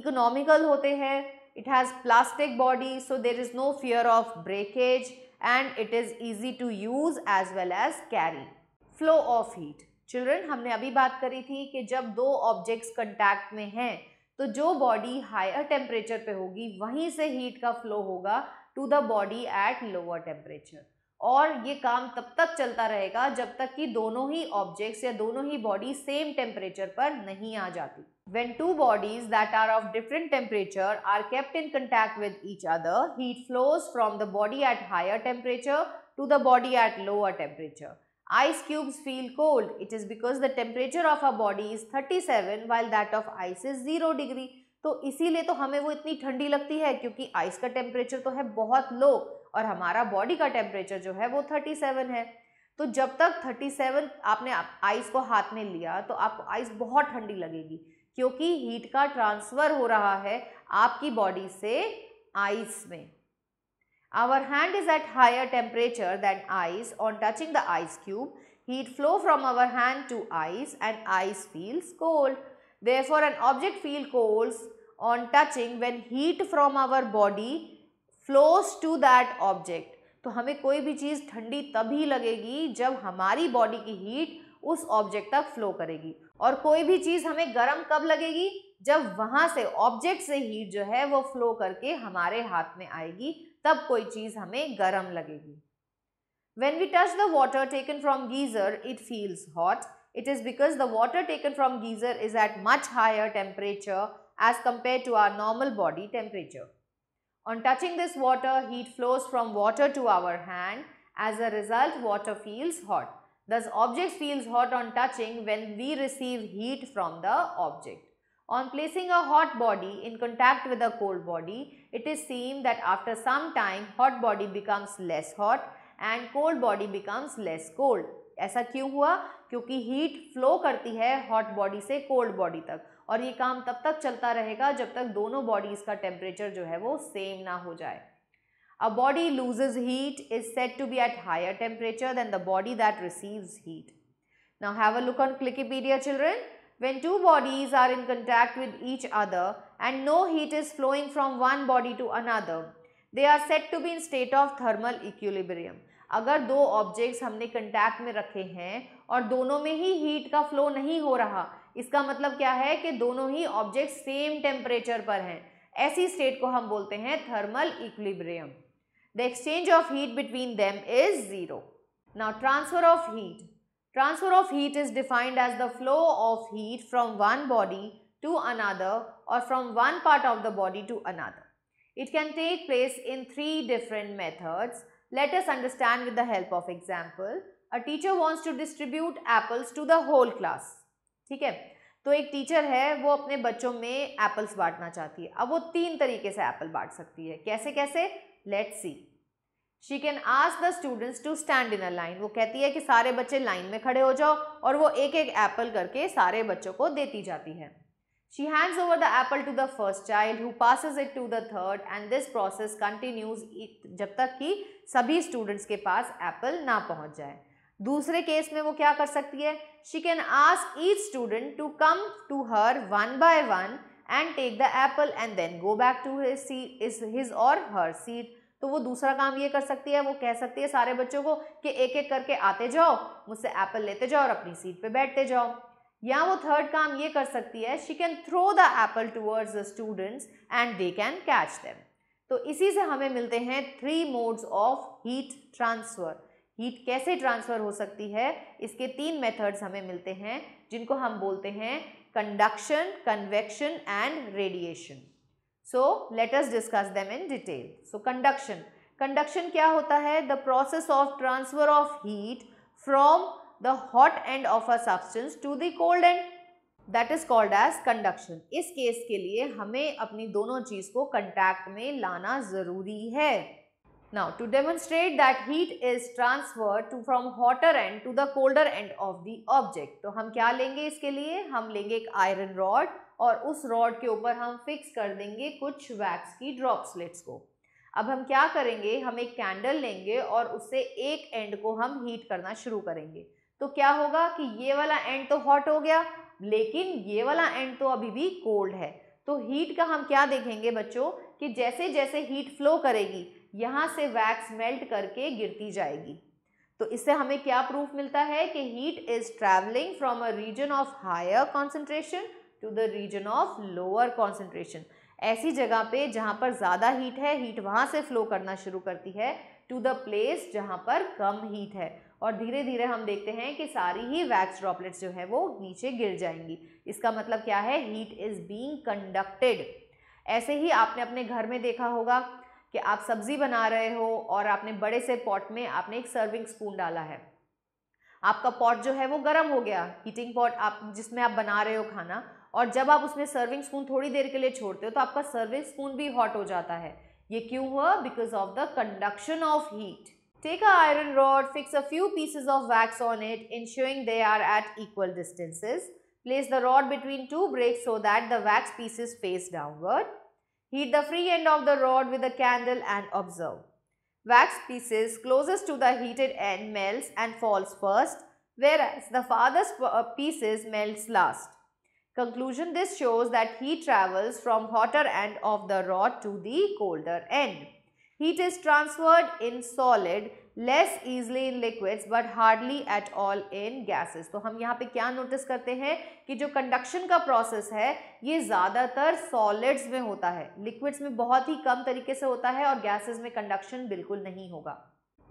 इकोनॉमिकल होते हैं it has plastic body so there is no fear of breakage and it is easy to use as well as carry flow of heat children हमने अभी बात करी थी कि जब दो ऑब्जेक्ट्स कंटैक्ट में हैं तो जो बॉडी हायर टेम्परेचर पे होगी वहीं से हीट का फ्लो होगा to the body at lower temperature और ये काम तब तक चलता रहेगा जब तक कि दोनों ही ऑब्जेक्ट्स या दोनों ही बॉडी सेम टेम्परेचर पर नहीं आ जाती when two bodies that are of different temperature are kept in contact with each other heat flows from the body at higher temperature to the body at lower temperature Ice cubes feel cold. It is because the temperature of our body is 37 while that of ice is 0 degree. तो इसीलिए तो हमें वो इतनी ठंडी लगती है क्योंकि आइस का टेम्परेचर तो है बहुत लो और हमारा बॉडी का टेम्परेचर जो है वो 37 है तो जब तक 37 आपने आइस को हाथ में लिया तो आपको आइस बहुत ठंडी लगेगी क्योंकि हीट का ट्रांसफ़र हो रहा है आपकी बॉडी से आइस में Our hand is at higher temperature than ice. On touching the ice cube, heat flow from our hand to ice and ice feels cold. Therefore, an object feel cold on touching when heat from our body flows to that object. तो हमें कोई भी चीज़ ठंडी तभी लगेगी जब हमारी बॉडी की हीट उस ऑब्जेक्ट तक फ्लो करेगी और कोई भी चीज़ हमें गर्म कब लगेगी जब वहाँ से ऑब्जेक्ट से हीट जो है वो फ्लो करके हमारे हाथ में आएगी तब कोई चीज़ हमें गर्म लगेगी When we touch the water taken from geyser, it feels hot. It is because the water taken from geyser is at much higher temperature as compared to our normal body temperature. On touching this water, heat flows from water to our hand. As a result, water feels hot. Thus, object feels hot on touching when we receive heat from the object. On placing a hot body in contact with a cold body, it is seen that after some time hot body becomes less hot and cold body becomes less cold. ऐसा क्यों हुआ क्योंकि हीट फ्लो करती है हॉट बॉडी से कोल्ड बॉडी तक और ये काम तब तक चलता रहेगा जब तक दोनों बॉडीज़ का टेम्परेचर जो है वो सेम ना हो जाए a body loses heat is set to be at higher temperature than the body that receives heat now have a look on Clickipedia children when two bodies are in contact with each other and no heat is flowing from one body to another they are set to be in state of thermal equilibrium अगर दो ऑब्जेक्ट्स हमने कंटैक्ट में रखे हैं और दोनों में ही हीट का फ्लो नहीं हो रहा इसका मतलब क्या है कि दोनों ही ऑब्जेक्ट सेम टेम्परेचर पर हैं ऐसी स्टेट को हम बोलते हैं thermal equilibrium the exchange of heat between them is zero now transfer of heat transfer of heat is defined as the flow of heat from one body to another or from one part of the body to another. It can take place in three different methods. Let us understand with the help of example. A teacher wants to distribute apples to the whole class. theek hai तो एक टीचर है वो अपने बच्चों में एप्पल्स बांटना चाहती है अब वो तीन तरीके से एप्पल बांट सकती है कैसे कैसे let see she can ask the students to stand in a line वो कहती है कि सारे बच्चे लाइन में खड़े हो जाओ और वो एक एक एप्पल करके सारे बच्चों को देती जाती है She hands over the apple to the first child who passes it to the third and this process continues jab tak ki sabhi students ke paas apple na pahunch jaye dusre case mein wo kya kar sakti hai she can ask each student to come to her one by one and take the apple and then go back to his seat is his और हर सीट तो वो दूसरा काम ये कर सकती है वो कह सकती है सारे बच्चों को कि एक एक करके आते जाओ मुझसे एप्पल लेते जाओ और अपनी सीट पे बैठते जाओ या वो थर्ड काम ये कर सकती है she can throw the apple towards the students and they can catch them तो इसी से हमें मिलते हैं three modes of heat transfer heat कैसे ट्रांसफ़र हो सकती है इसके तीन मेथड्स हमें मिलते हैं जिनको हम बोलते हैं conduction convection and radiation so let us discuss them in detail so conduction conduction क्या होता है the process of transfer of heat from the hot end of a substance to the cold end that is called as conduction इस केस के लिए हमें अपनी दोनों चीज को कंटैक्ट में लाना जरूरी है now to demonstrate that heat is transferred to from hotter end to the colder end of the object तो हम क्या लेंगे इसके लिए हम लेंगे एक आयरन रॉड और उस रॉड के ऊपर हम फिक्स कर देंगे कुछ वैक्स की ड्रॉप्सलेट्स को अब हम क्या करेंगे हम एक कैंडल लेंगे और उससे एक एंड को हम हीट करना शुरू करेंगे तो क्या होगा कि ये वाला एंड तो हॉट हो गया लेकिन ये वाला एंड तो अभी भी कोल्ड है तो हीट का हम क्या देखेंगे बच्चों कि जैसे जैसे हीट फ्लो करेगी यहाँ से वैक्स मेल्ट करके गिरती जाएगी तो इससे हमें क्या प्रूफ मिलता है कि heat is travelling from a region of higher concentration to the region of lower concentration ऐसी जगह पे जहाँ पर ज़्यादा हीट है हीट वहाँ से फ्लो करना शुरू करती है टू द प्लेस जहाँ पर कम हीट है और धीरे धीरे हम देखते हैं कि सारी ही वैक्स ड्रॉपलेट्स जो है वो नीचे गिर जाएंगी इसका मतलब क्या है हीट इज़ बीइंग कंडक्टेड ऐसे ही आपने अपने घर में देखा होगा कि आप सब्ज़ी बना रहे हो और आपने बड़े से पॉट में आपने एक सर्विंग स्पून डाला है आपका पॉट जो है वो गर्म हो गया हीटिंग पॉट आप जिसमें आप बना रहे हो खाना और जब आप उसमें सर्विंग स्पून थोड़ी देर के लिए छोड़ते हो तो आपका सर्विंग स्पून भी हॉट हो जाता है ये क्यों हुआ because of the conduction of heat Take a iron rod, fix a few pieces of wax on it, ensuring they are at equal distances. Place the rod between two breaks so that the wax pieces face downward. Heat the free end of the rod with a candle and observe. Wax pieces closest to the heated end melts and falls first, whereas the farthest uh, pieces melts last. Conclusion This shows that heat travels from hotter end of the rod to the colder end. Heat is transferred in solid, less easily in liquids but hardly at all in gases. तो हम यहाँ पे क्या नोटिस करते हैं कि जो कंडक्शन का प्रोसेस है ये ज़्यादातर solids में होता है liquids में बहुत ही कम तरीके से होता है और gases में conduction बिल्कुल नहीं होगा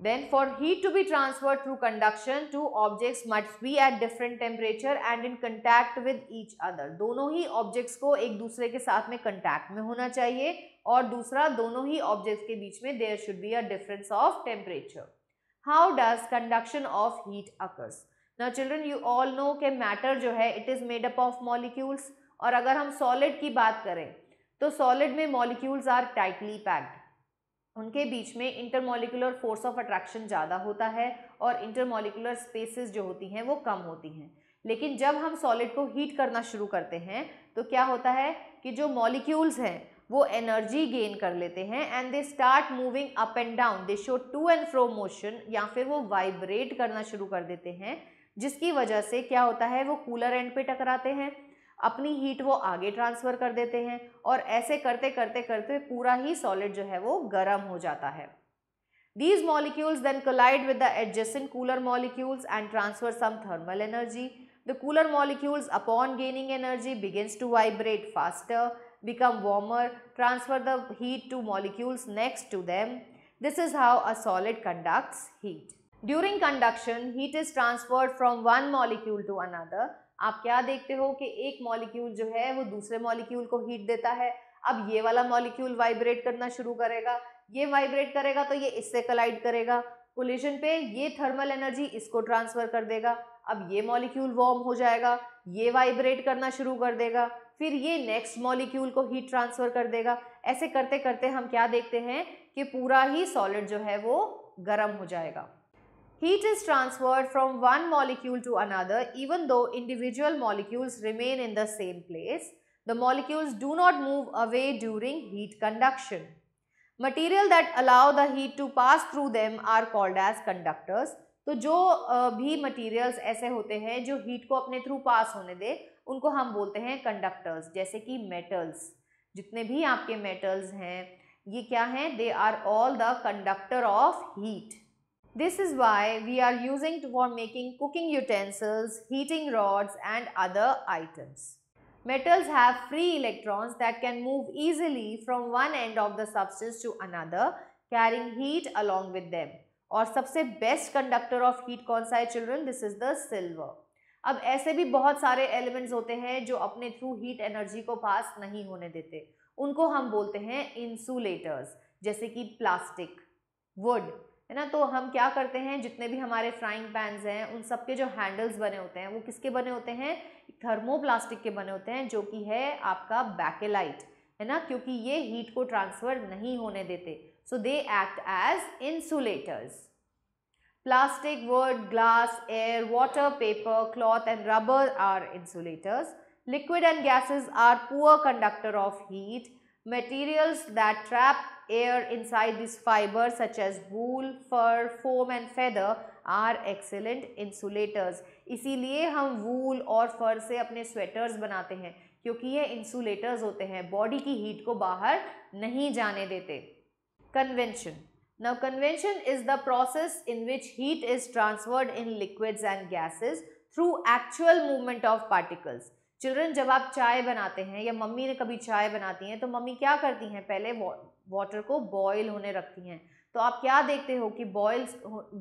Then for heat to be transferred through conduction, two objects must be at different temperature and in contact with each other. दोनों ही objects को एक दूसरे के साथ में contact में होना चाहिए और दूसरा दोनों ही ऑब्जेक्ट्स के बीच में there should be a difference of temperature how does conduction of heat occurs ना चिल्ड्रन यू ऑल नो के मैटर जो है it is made up of molecules और अगर हम सॉलिड की बात करें तो सॉलिड में मॉलिक्यूल्स आर टाइटली पैक्ड उनके बीच में इंटरमोलिकुलर फोर्स ऑफ अट्रैक्शन ज़्यादा होता है और इंटरमोलिकुलर स्पेसेस जो होती हैं वो कम होती हैं लेकिन जब हम सॉलिड को हीट करना शुरू करते हैं तो क्या होता है कि जो मॉलिक्यूल्स हैं वो एनर्जी गेन कर लेते हैं and they start moving up and down they show to and fro motion या फिर वो वाइब्रेट करना शुरू कर देते हैं जिसकी वजह से क्या होता है वो कूलर एंड पे टकराते हैं अपनी हीट वो आगे ट्रांसफ़र कर देते हैं और ऐसे करते करते करते पूरा ही सॉलिड जो है वो गर्म हो जाता है these molecules then collide with the adjacent cooler molecules and transfer some thermal energy the cooler molecules upon gaining energy begins to vibrate faster become warmer, transfer the heat to molecules next to them. This is how a solid conducts heat. During conduction, heat is transferred from one molecule to another. आप क्या देखते हो कि एक मॉलिक्यूल जो है वो दूसरे मॉलिक्यूल को हीट देता है अब ये वाला मॉलिक्यूल वाइब्रेट करना शुरू करेगा ये वाइब्रेट करेगा तो ये इससे कलाइड करेगा कोलिशन पे ये थर्मल एनर्जी इसको ट्रांसफ़र कर देगा अब ये मॉलिक्यूल वार्म हो जाएगा ये वाइब्रेट करना शुरू कर देगा फिर ये नेक्स्ट मॉलिक्यूल को हीट ट्रांसफर कर देगा ऐसे करते करते हम क्या देखते हैं कि पूरा ही सॉलिड जो है वो गर्म हो जाएगा heat is transferred from one molecule to another even though individual molecules remain in the same place the molecules do not move away during heat conduction material that allow the heat to pass through them are called as conductors तो जो भी मटीरियल्स ऐसे होते हैं जो हीट को अपने थ्रू पास होने दे उनको हम बोलते हैं कंडक्टर्स जैसे कि मेटल्स जितने भी आपके मेटल्स हैं ये क्या हैं they are all the conductor of heat this is why we are using to for making cooking utensils heating rods and other items metals have free electrons that can move easily from one end of the substance to another carrying heat along with them और सबसे बेस्ट कंडक्टर ऑफ हीट कौन सा है children this is the silver अब ऐसे भी बहुत सारे एलिमेंट्स होते हैं जो अपने थ्रू हीट एनर्जी को पास नहीं होने देते उनको हम बोलते हैं इंसुलेटर्स जैसे कि प्लास्टिक वुड है ना तो हम क्या करते हैं जितने भी हमारे फ्राइंग पैनस हैं उन सब के जो हैंडल्स बने होते हैं वो किसके बने होते हैं थर्मोप्लास्टिक के बने होते हैं जो कि है आपका बैकेलाइट है ना क्योंकि ये हीट को ट्रांसफ़र नहीं होने देते so they act as insulators Plastic, wood, glass, air, water, paper, cloth and rubber are insulators. Liquid and gases are poor conductor of heat. Materials that trap air inside these fibers such as wool, fur, foam and feather are excellent insulators इसीलिए हम वूल और फर से अपने स्वेटर्स बनाते हैं क्योंकि ये इंसुलेटर्स होते हैं बॉडी की हीट को बाहर नहीं जाने देते convection Now convection is the process in which heat is transferred in liquids and gases through actual movement of particles. Children जब आप चाय बनाते हैं या मम्मी ने कभी चाय बनाती हैं तो मम्मी क्या करती हैं पहले वाटर को बॉयल होने रखती हैं तो आप क्या देखते हो कि बॉयल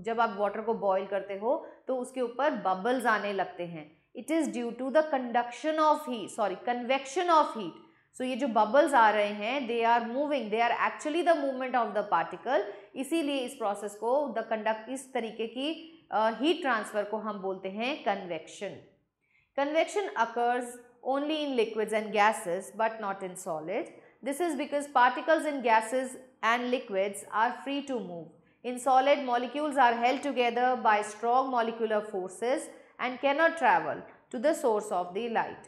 जब आप वाटर को बॉयल करते हो तो उसके ऊपर बबल्स आने लगते हैं it is due to the conduction of heat sorry convection of heat so ये जो बबल्स आ रहे हैं they are moving they are actually the movement of the particle इसीलिए इस प्रोसेस को द कंडक्ट इस तरीके की हीट uh, ट्रांसफर को हम बोलते हैं convection convection occurs only in liquids and gases but not in solid this is because particles in gases and liquids are free to move in solid molecules are held together by strong molecular forces and cannot travel to the source of the light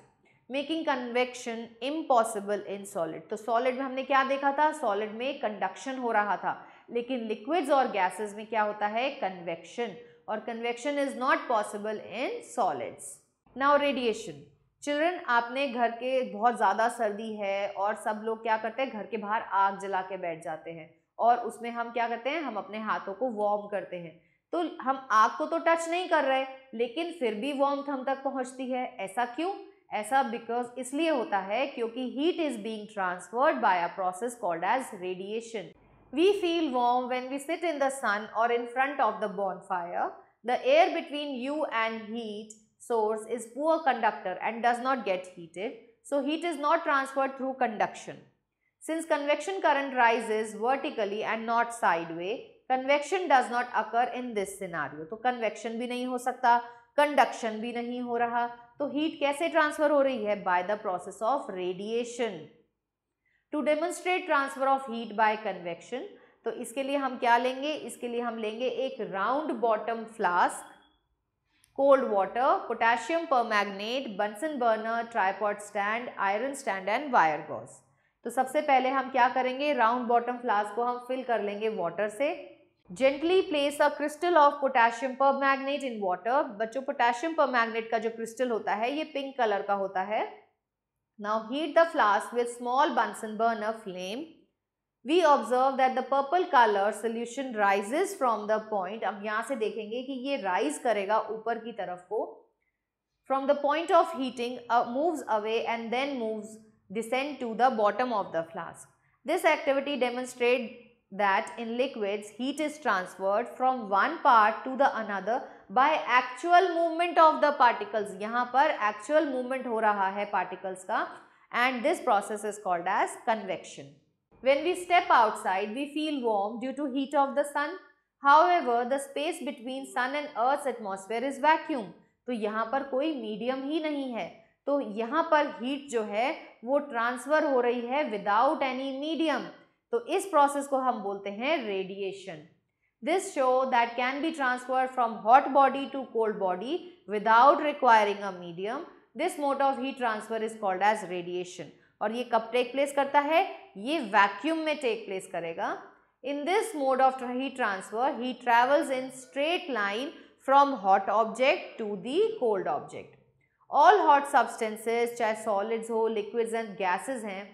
making convection impossible in solid तो सॉलिड में हमने क्या देखा था सॉलिड में कंडक्शन हो रहा था लेकिन लिक्विड्स और गैसेस में क्या होता है कन्वेक्शन और convection is not possible in solids now radiation children आपने घर के बहुत ज़्यादा सर्दी है और सब लोग क्या करते हैं घर के बाहर आग जला के बैठ जाते हैं और उसमें हम क्या करते हैं हम अपने हाथों को वॉर्म करते हैं तो हम आग को तो टच नहीं कर रहे लेकिन फिर भी वॉर्म हम तक पहुंचती है ऐसा क्यों ऐसा बिकॉज इसलिए होता है क्योंकि heat is being transferred by a process called as radiation We feel warm when we sit in the sun or in front of the bonfire. The air between you and heat source is poor conductor and does not get heated. So heat is not transferred through conduction. Since convection current rises vertically and not sideways, convection does not occur in this scenario. तो convection भी नहीं हो सकता, conduction भी नहीं हो रहा. तो हीट कैसे ट्रांसफर हो रही है by the process of radiation to demonstrate transfer of heat by convection तो इसके लिए हम क्या लेंगे इसके लिए हम लेंगे एक round bottom flask cold water potassium permanganate Bunsen burner tripod stand iron stand and wire gauze तो सबसे पहले हम क्या करेंगे राउंड बॉटम फ्लास्क को हम फिल कर लेंगे वाटर से gently place a crystal of potassium permanganate in water बच्चों पोटेशियम पर मैग्नेट का जो क्रिस्टल होता है ये पिंक कलर का होता है now heat the flask with small Bunsen burner a flame we observe that the purple colour solution rises from the point अब यहाँ से देखेंगे कि ये राइज करेगा ऊपर की तरफ को from the point of heating moves away and then moves descend to the bottom of the flask this activity demonstrate that in liquids heat is transferred from one part to the another by actual movement of the particles yahan par actual movement ho raha hai particles ka and this process is called as convection. When we step outside we feel warm due to heat of the sun. However, the space between sun and earth's atmosphere is vacuum. to yahan par koi medium hi nahi hai तो यहाँ पर heat जो है वो transfer हो रही है without any medium. तो इस प्रोसेस को हम बोलते हैं radiation this show that can be transfer from hot body to cold body without requiring a medium this mode of heat transfer is called as radiation और ये कब टेक प्लेस करता है ये वैक्यूम में टेक प्लेस करेगा in this mode of heat transfer heat travels in straight line from hot object to the cold object all hot substances चाहे सॉलिड्स हो लिक्विड्स एंड गैसेज हैं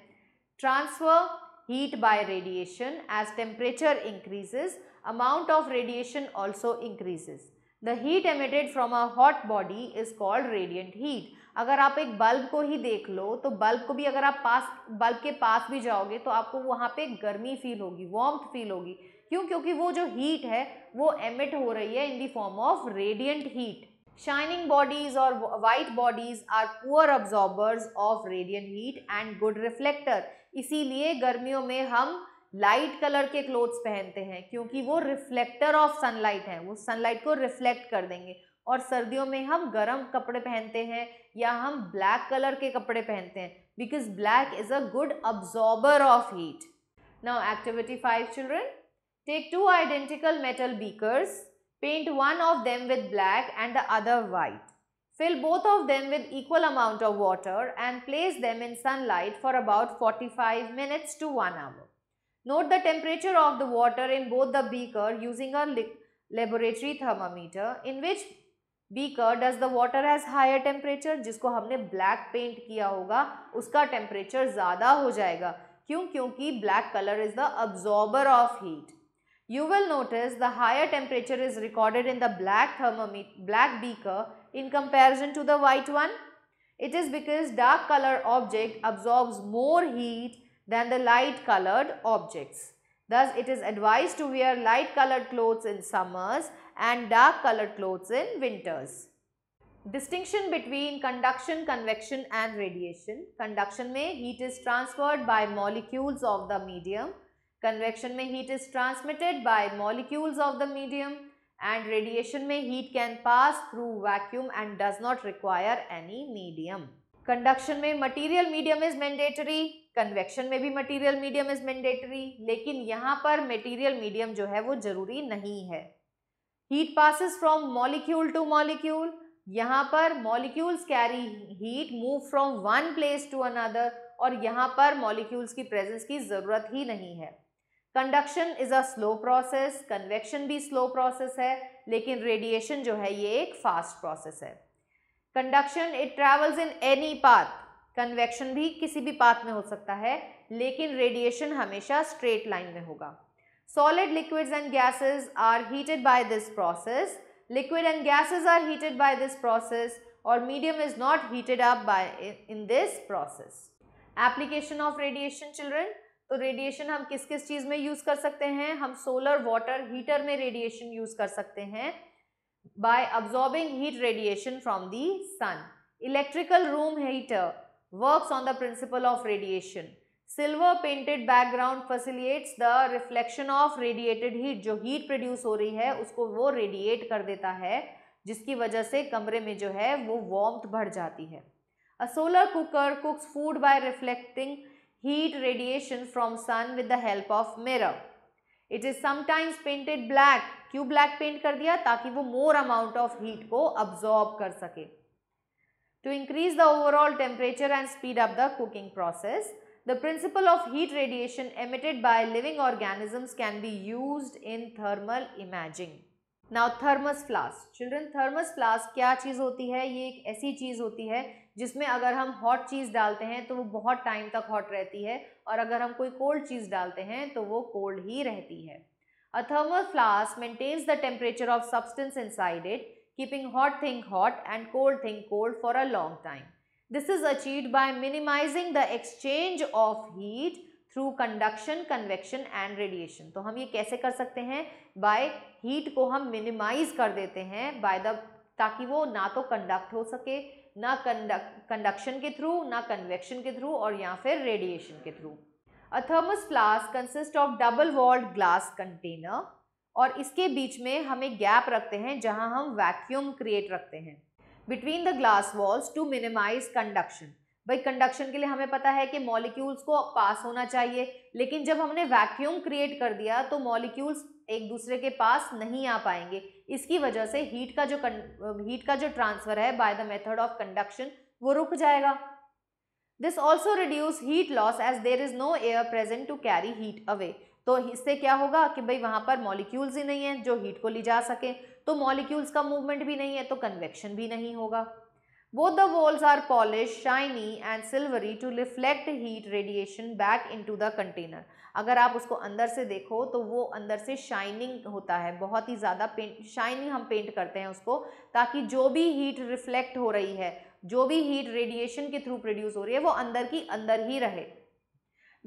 transfer heat by radiation. As temperature increases, amount of radiation also increases. The heat emitted from a hot body is called radiant heat अगर आप एक बल्ब को ही देख लो तो बल्ब को भी अगर आप पास बल्ब के पास भी जाओगे तो आपको वहाँ पे गर्मी फील होगी वार्म फील होगी क्यों क्योंकि वो जो हीट है वो एमिट हो रही है in the form of radiant heat shining bodies और white bodies are poor absorbers of radiant heat and good reflector इसीलिए गर्मियों में हम लाइट कलर के क्लोथ्स पहनते हैं क्योंकि वो रिफ्लेक्टर ऑफ सनलाइट है वो सनलाइट को रिफ्लेक्ट कर देंगे और सर्दियों में हम गर्म कपड़े पहनते हैं या हम ब्लैक कलर के कपड़े पहनते हैं because black is a good absorber of heat now activity five children take two identical metal beakers paint one of them with black and the other white Fill both of them with equal amount of water and place them in sunlight for about 45 minutes to 1 hour. Note the temperature of the water in both the beaker using a laboratory thermometer in which beaker does the water has higher temperature जिसको हमने black paint किया होगा उसका temperature ज़्यादा हो जाएगा क्यों क्योंकि black color is the absorber of heat. You will notice the higher temperature is recorded in the black thermometer black beaker in comparison to the white one? It is because dark color object absorbs more heat than the light colored objects. Thus, it is advised to wear light colored clothes in summers and dark colored clothes in winters. Distinction between conduction, convection and radiation. Conduction may heat is transferred by molecules of the medium. Convection may heat is transmitted by molecules of the medium. and radiation में heat can pass through vacuum and does not require any medium. Conduction में material medium is mandatory, convection में भी material medium is mandatory, लेकिन यहाँ पर material medium जो है वो जरूरी नहीं है Heat passes from molecule to molecule, यहाँ पर molecules carry heat, move from one place to another और यहाँ पर molecules की presence की ज़रूरत ही नहीं है conduction is a slow process convection भी स्लो प्रोसेस है लेकिन रेडिएशन जो है ये एक फास्ट प्रोसेस है conduction it travels in any path convection भी किसी भी पाथ में हो सकता है लेकिन रेडिएशन हमेशा स्ट्रेट लाइन में होगा solid liquids and gases are heated by this process liquid and gases are heated by this process और medium is not heated up by in this process application of radiation children तो रेडिएशन हम किस किस चीज़ में यूज़ कर सकते हैं हम सोलर वाटर हीटर में रेडिएशन यूज़ कर सकते हैं by absorbing heat radiation from the sun electrical room heater work on the principle of radiation silver painted background facilitates the reflection of radiated heat जो हीट प्रोड्यूस हो रही है उसको वो रेडिएट कर देता है जिसकी वजह से कमरे में जो है वो वॉम्थ बढ़ जाती है a solar cooker cooks food by reflecting heat radiation from sun with the help of mirror. It is sometimes painted black. क्यों black paint कर दिया ताकि वो more amount of heat को absorb कर सके To increase the overall temperature and speed up the cooking process, the principle of heat radiation emitted by living organisms can be used in thermal imaging. Now thermos flask. Children, thermos flask क्या चीज़ होती है ये एक ऐसी चीज़ होती है जिसमें अगर हम हॉट चीज़ डालते हैं तो वो बहुत टाइम तक हॉट रहती है और अगर हम कोई कोल्ड चीज़ डालते हैं तो वो कोल्ड ही रहती है a thermal flask maintains the temperature of substance inside it keeping hot thing hot and cold thing cold for a long time this is achieve by minimising the exchange of heat through conduction convection and radiation तो हम ये कैसे कर सकते हैं बाय हीट को हम मिनिमाइज कर देते हैं बाय द ताकि वो ना तो कंडक्ट हो सके ना कंडक्शन के थ्रू ना कन्वेक्शन के थ्रू और या फिर रेडिएशन के through a thermos flask consist of double walled glass container और इसके बीच में हम एक गैप रखते हैं जहां हम वैक्यूम क्रिएट रखते हैं between the glass walls to minimise conduction भाई कंडक्शन के लिए हमें पता है कि मॉलिक्यूल्स को पास होना चाहिए लेकिन जब हमने वैक्यूम क्रिएट कर दिया तो मॉलिक्यूल्स एक दूसरे के पास नहीं आ पाएंगे इसकी वजह से हीट का जो हीट का जो ट्रांसफर है by the method of conduction वो रुक जाएगा this also reduce heat loss as there is no air present to carry heat away तो इससे क्या होगा कि भाई वहाँ पर मॉलिक्यूल्स ही नहीं है जो हीट को ले जा सके तो मॉलिक्यूल्स का मूवमेंट भी नहीं है तो कन्वेक्शन भी नहीं होगा Both the walls are polished, shiny and silvery to reflect heat radiation back into the container. अगर आप उसको अंदर से देखो तो वो अंदर से शाइनिंग होता है बहुत ही ज़्यादा पेंट शाइनिंग हम पेंट करते हैं उसको ताकि जो भी हीट रिफ्लेक्ट हो रही है जो भी हीट रेडिएशन के थ्रू प्रोड्यूस हो रही है वो अंदर की अंदर ही रहे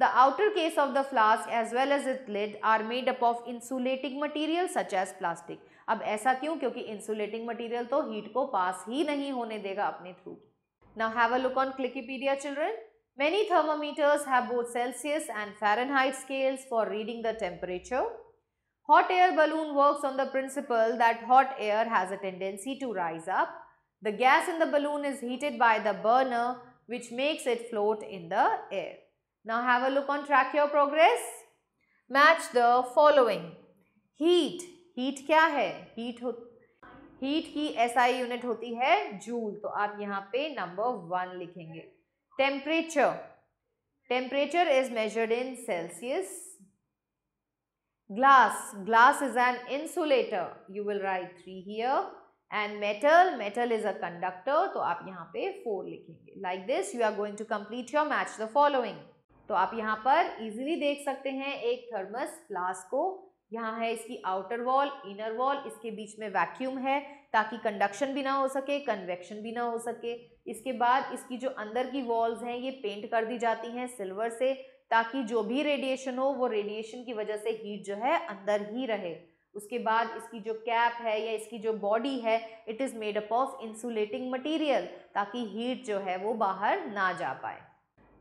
The outer case of the flask as well as its lid are made up of insulating material such as plastic. अब ऐसा क्यों क्योंकि इंसुलेटिंग मटेरियल तो हीट को पास ही नहीं होने देगा अपने through now have a look on Clickipedia children many thermometers have both Celsius and Fahrenheit scales for reading the temperature hot air balloon works on the principle that hot air has a tendency to rise up the gas in the balloon is heated by the burner which makes it float in the air now have a look on track your progress match the following heat heat क्या है हीट हो हीट की एसआई यूनिट होती है जूल तो आप यहाँ पे नंबर वन लिखेंगे temperature temperature is measured in Celsius glass glass is an insulator you will write three here and metal metal is a conductor तो आप यहाँ पे फोर लिखेंगे like this you are going to complete your match the following तो आप यहाँ पर इजिली देख सकते हैं एक थर्मस फ्लास्क को यहाँ है इसकी आउटर वॉल इनर वॉल इसके बीच में वैक्यूम है ताकि कंडक्शन भी ना हो सके कन्वेक्शन भी ना हो सके इसके बाद इसकी जो अंदर की वॉल्स हैं ये पेंट कर दी जाती हैं सिल्वर से ताकि जो भी रेडिएशन हो वो रेडिएशन की वजह से हीट जो है अंदर ही रहे उसके बाद इसकी जो कैप है या इसकी जो बॉडी है it is made up of insulating material ताकि हीट जो है वो बाहर ना जा पाए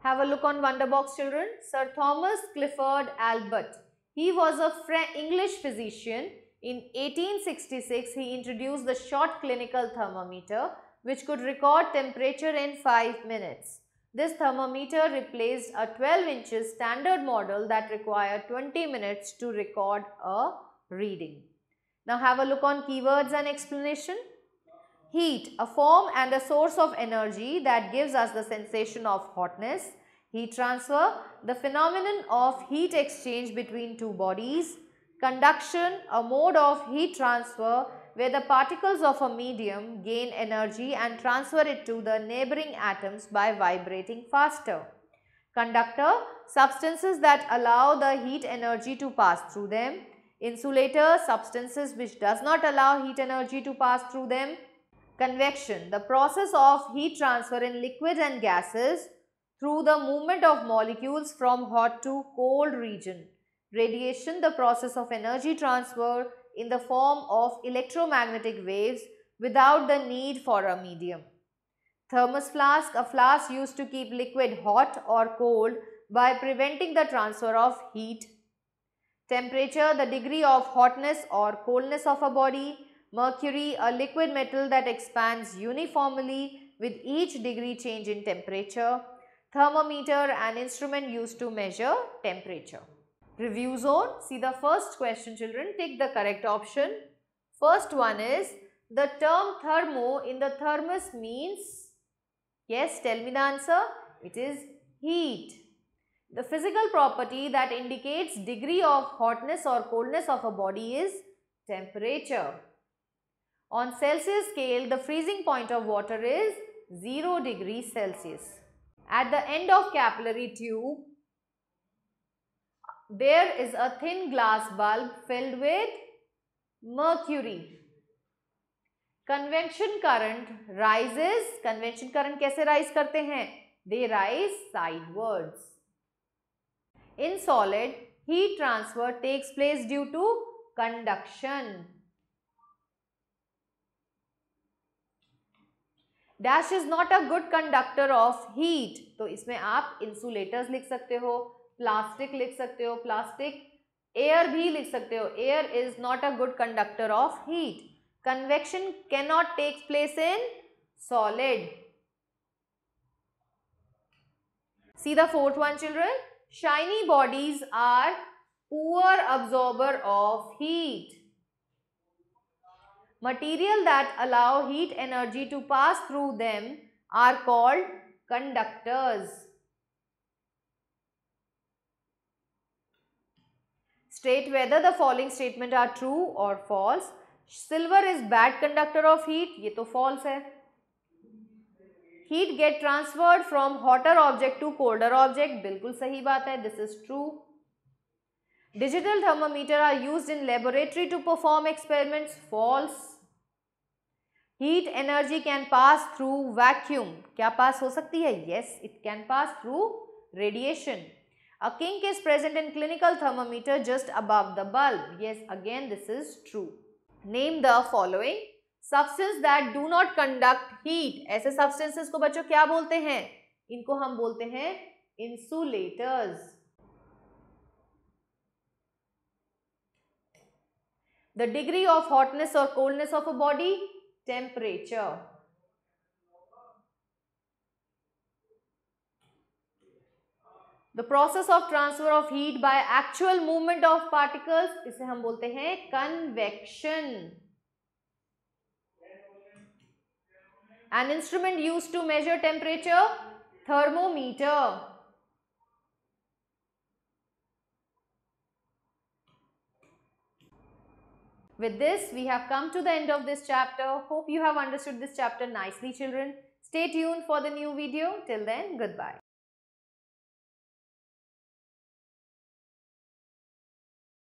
have a look on wonder box children sir Thomas Clifford Albert He was a English physician. In 1866, he introduced the short clinical thermometer which could record temperature in 5 minutes. This thermometer replaced a 12 inches standard model that required 20 minutes to record a reading. Now have a look on keywords and explanation. Heat, a form and a source of energy that gives us the sensation of hotness. Heat transfer, the phenomenon of heat exchange between two bodies, conduction, a mode of heat transfer where the particles of a medium gain energy and transfer it to the neighboring atoms by vibrating faster. Conductor, substances that allow the heat energy to pass through them. Insulator, substances which does not allow heat energy to pass through them. Convection, the process of heat transfer in liquid and gases through the movement of molecules from hot to cold region. Radiation, the process of energy transfer in the form of electromagnetic waves without the need for a medium. Thermos flask, a flask used to keep liquid hot or cold by preventing the transfer of heat. Temperature, the degree of hotness or coldness of a body. Mercury, a liquid metal that expands uniformly with each degree change in temperature thermometer an instrument used to measure temperature. Review zone, see the first question children, take the correct option. First one is the term thermo in the thermos means, yes tell me the answer, it is heat. The physical property that indicates degree of hotness or coldness of a body is temperature. On Celsius scale, the freezing point of water is 0 degree Celsius. At the end of capillary tube, there is a thin glass bulb filled with mercury. Convection current rises. Convection current कैसे rise करते हैं? They rise sidewards. In solid, heat transfer takes place due to conduction. Dash is not a good conductor of heat तो इसमें आप इंसुलेटर्स लिख सकते हो प्लास्टिक लिख सकते हो प्लास्टिक एयर भी लिख सकते हो air is not a good conductor of heat convection cannot take place in solid see the fourth one children shiny bodies are poor absorber of heat Material that allow heat energy to pass through them are called conductors. State whether the following statement are true or false. Silver is bad conductor of heat. ये तो false है. Heat get transferred from hotter object to colder object. बिल्कुल सही बात है. This is true. Digital thermometer are used in laboratory to perform experiments. False. Heat energy can pass through vacuum. क्या pass हो सकती है? Yes, it can pass through radiation. A kink is present in clinical thermometer just above the bulb. Yes, again this is true. Name the following substance that do not conduct heat. ऐसे substances को बच्चों क्या बोलते हैं? इनको हम बोलते हैं insulators. The degree of hotness or coldness of a body, temperature. The process of transfer of heat by actual movement of particles, इसे हम बोलते हैं convection. An instrument used to measure temperature, thermometer. With this, we have come to the end of this chapter. Hope you have understood this chapter nicely, children. Stay tuned for the new video. Till then, goodbye.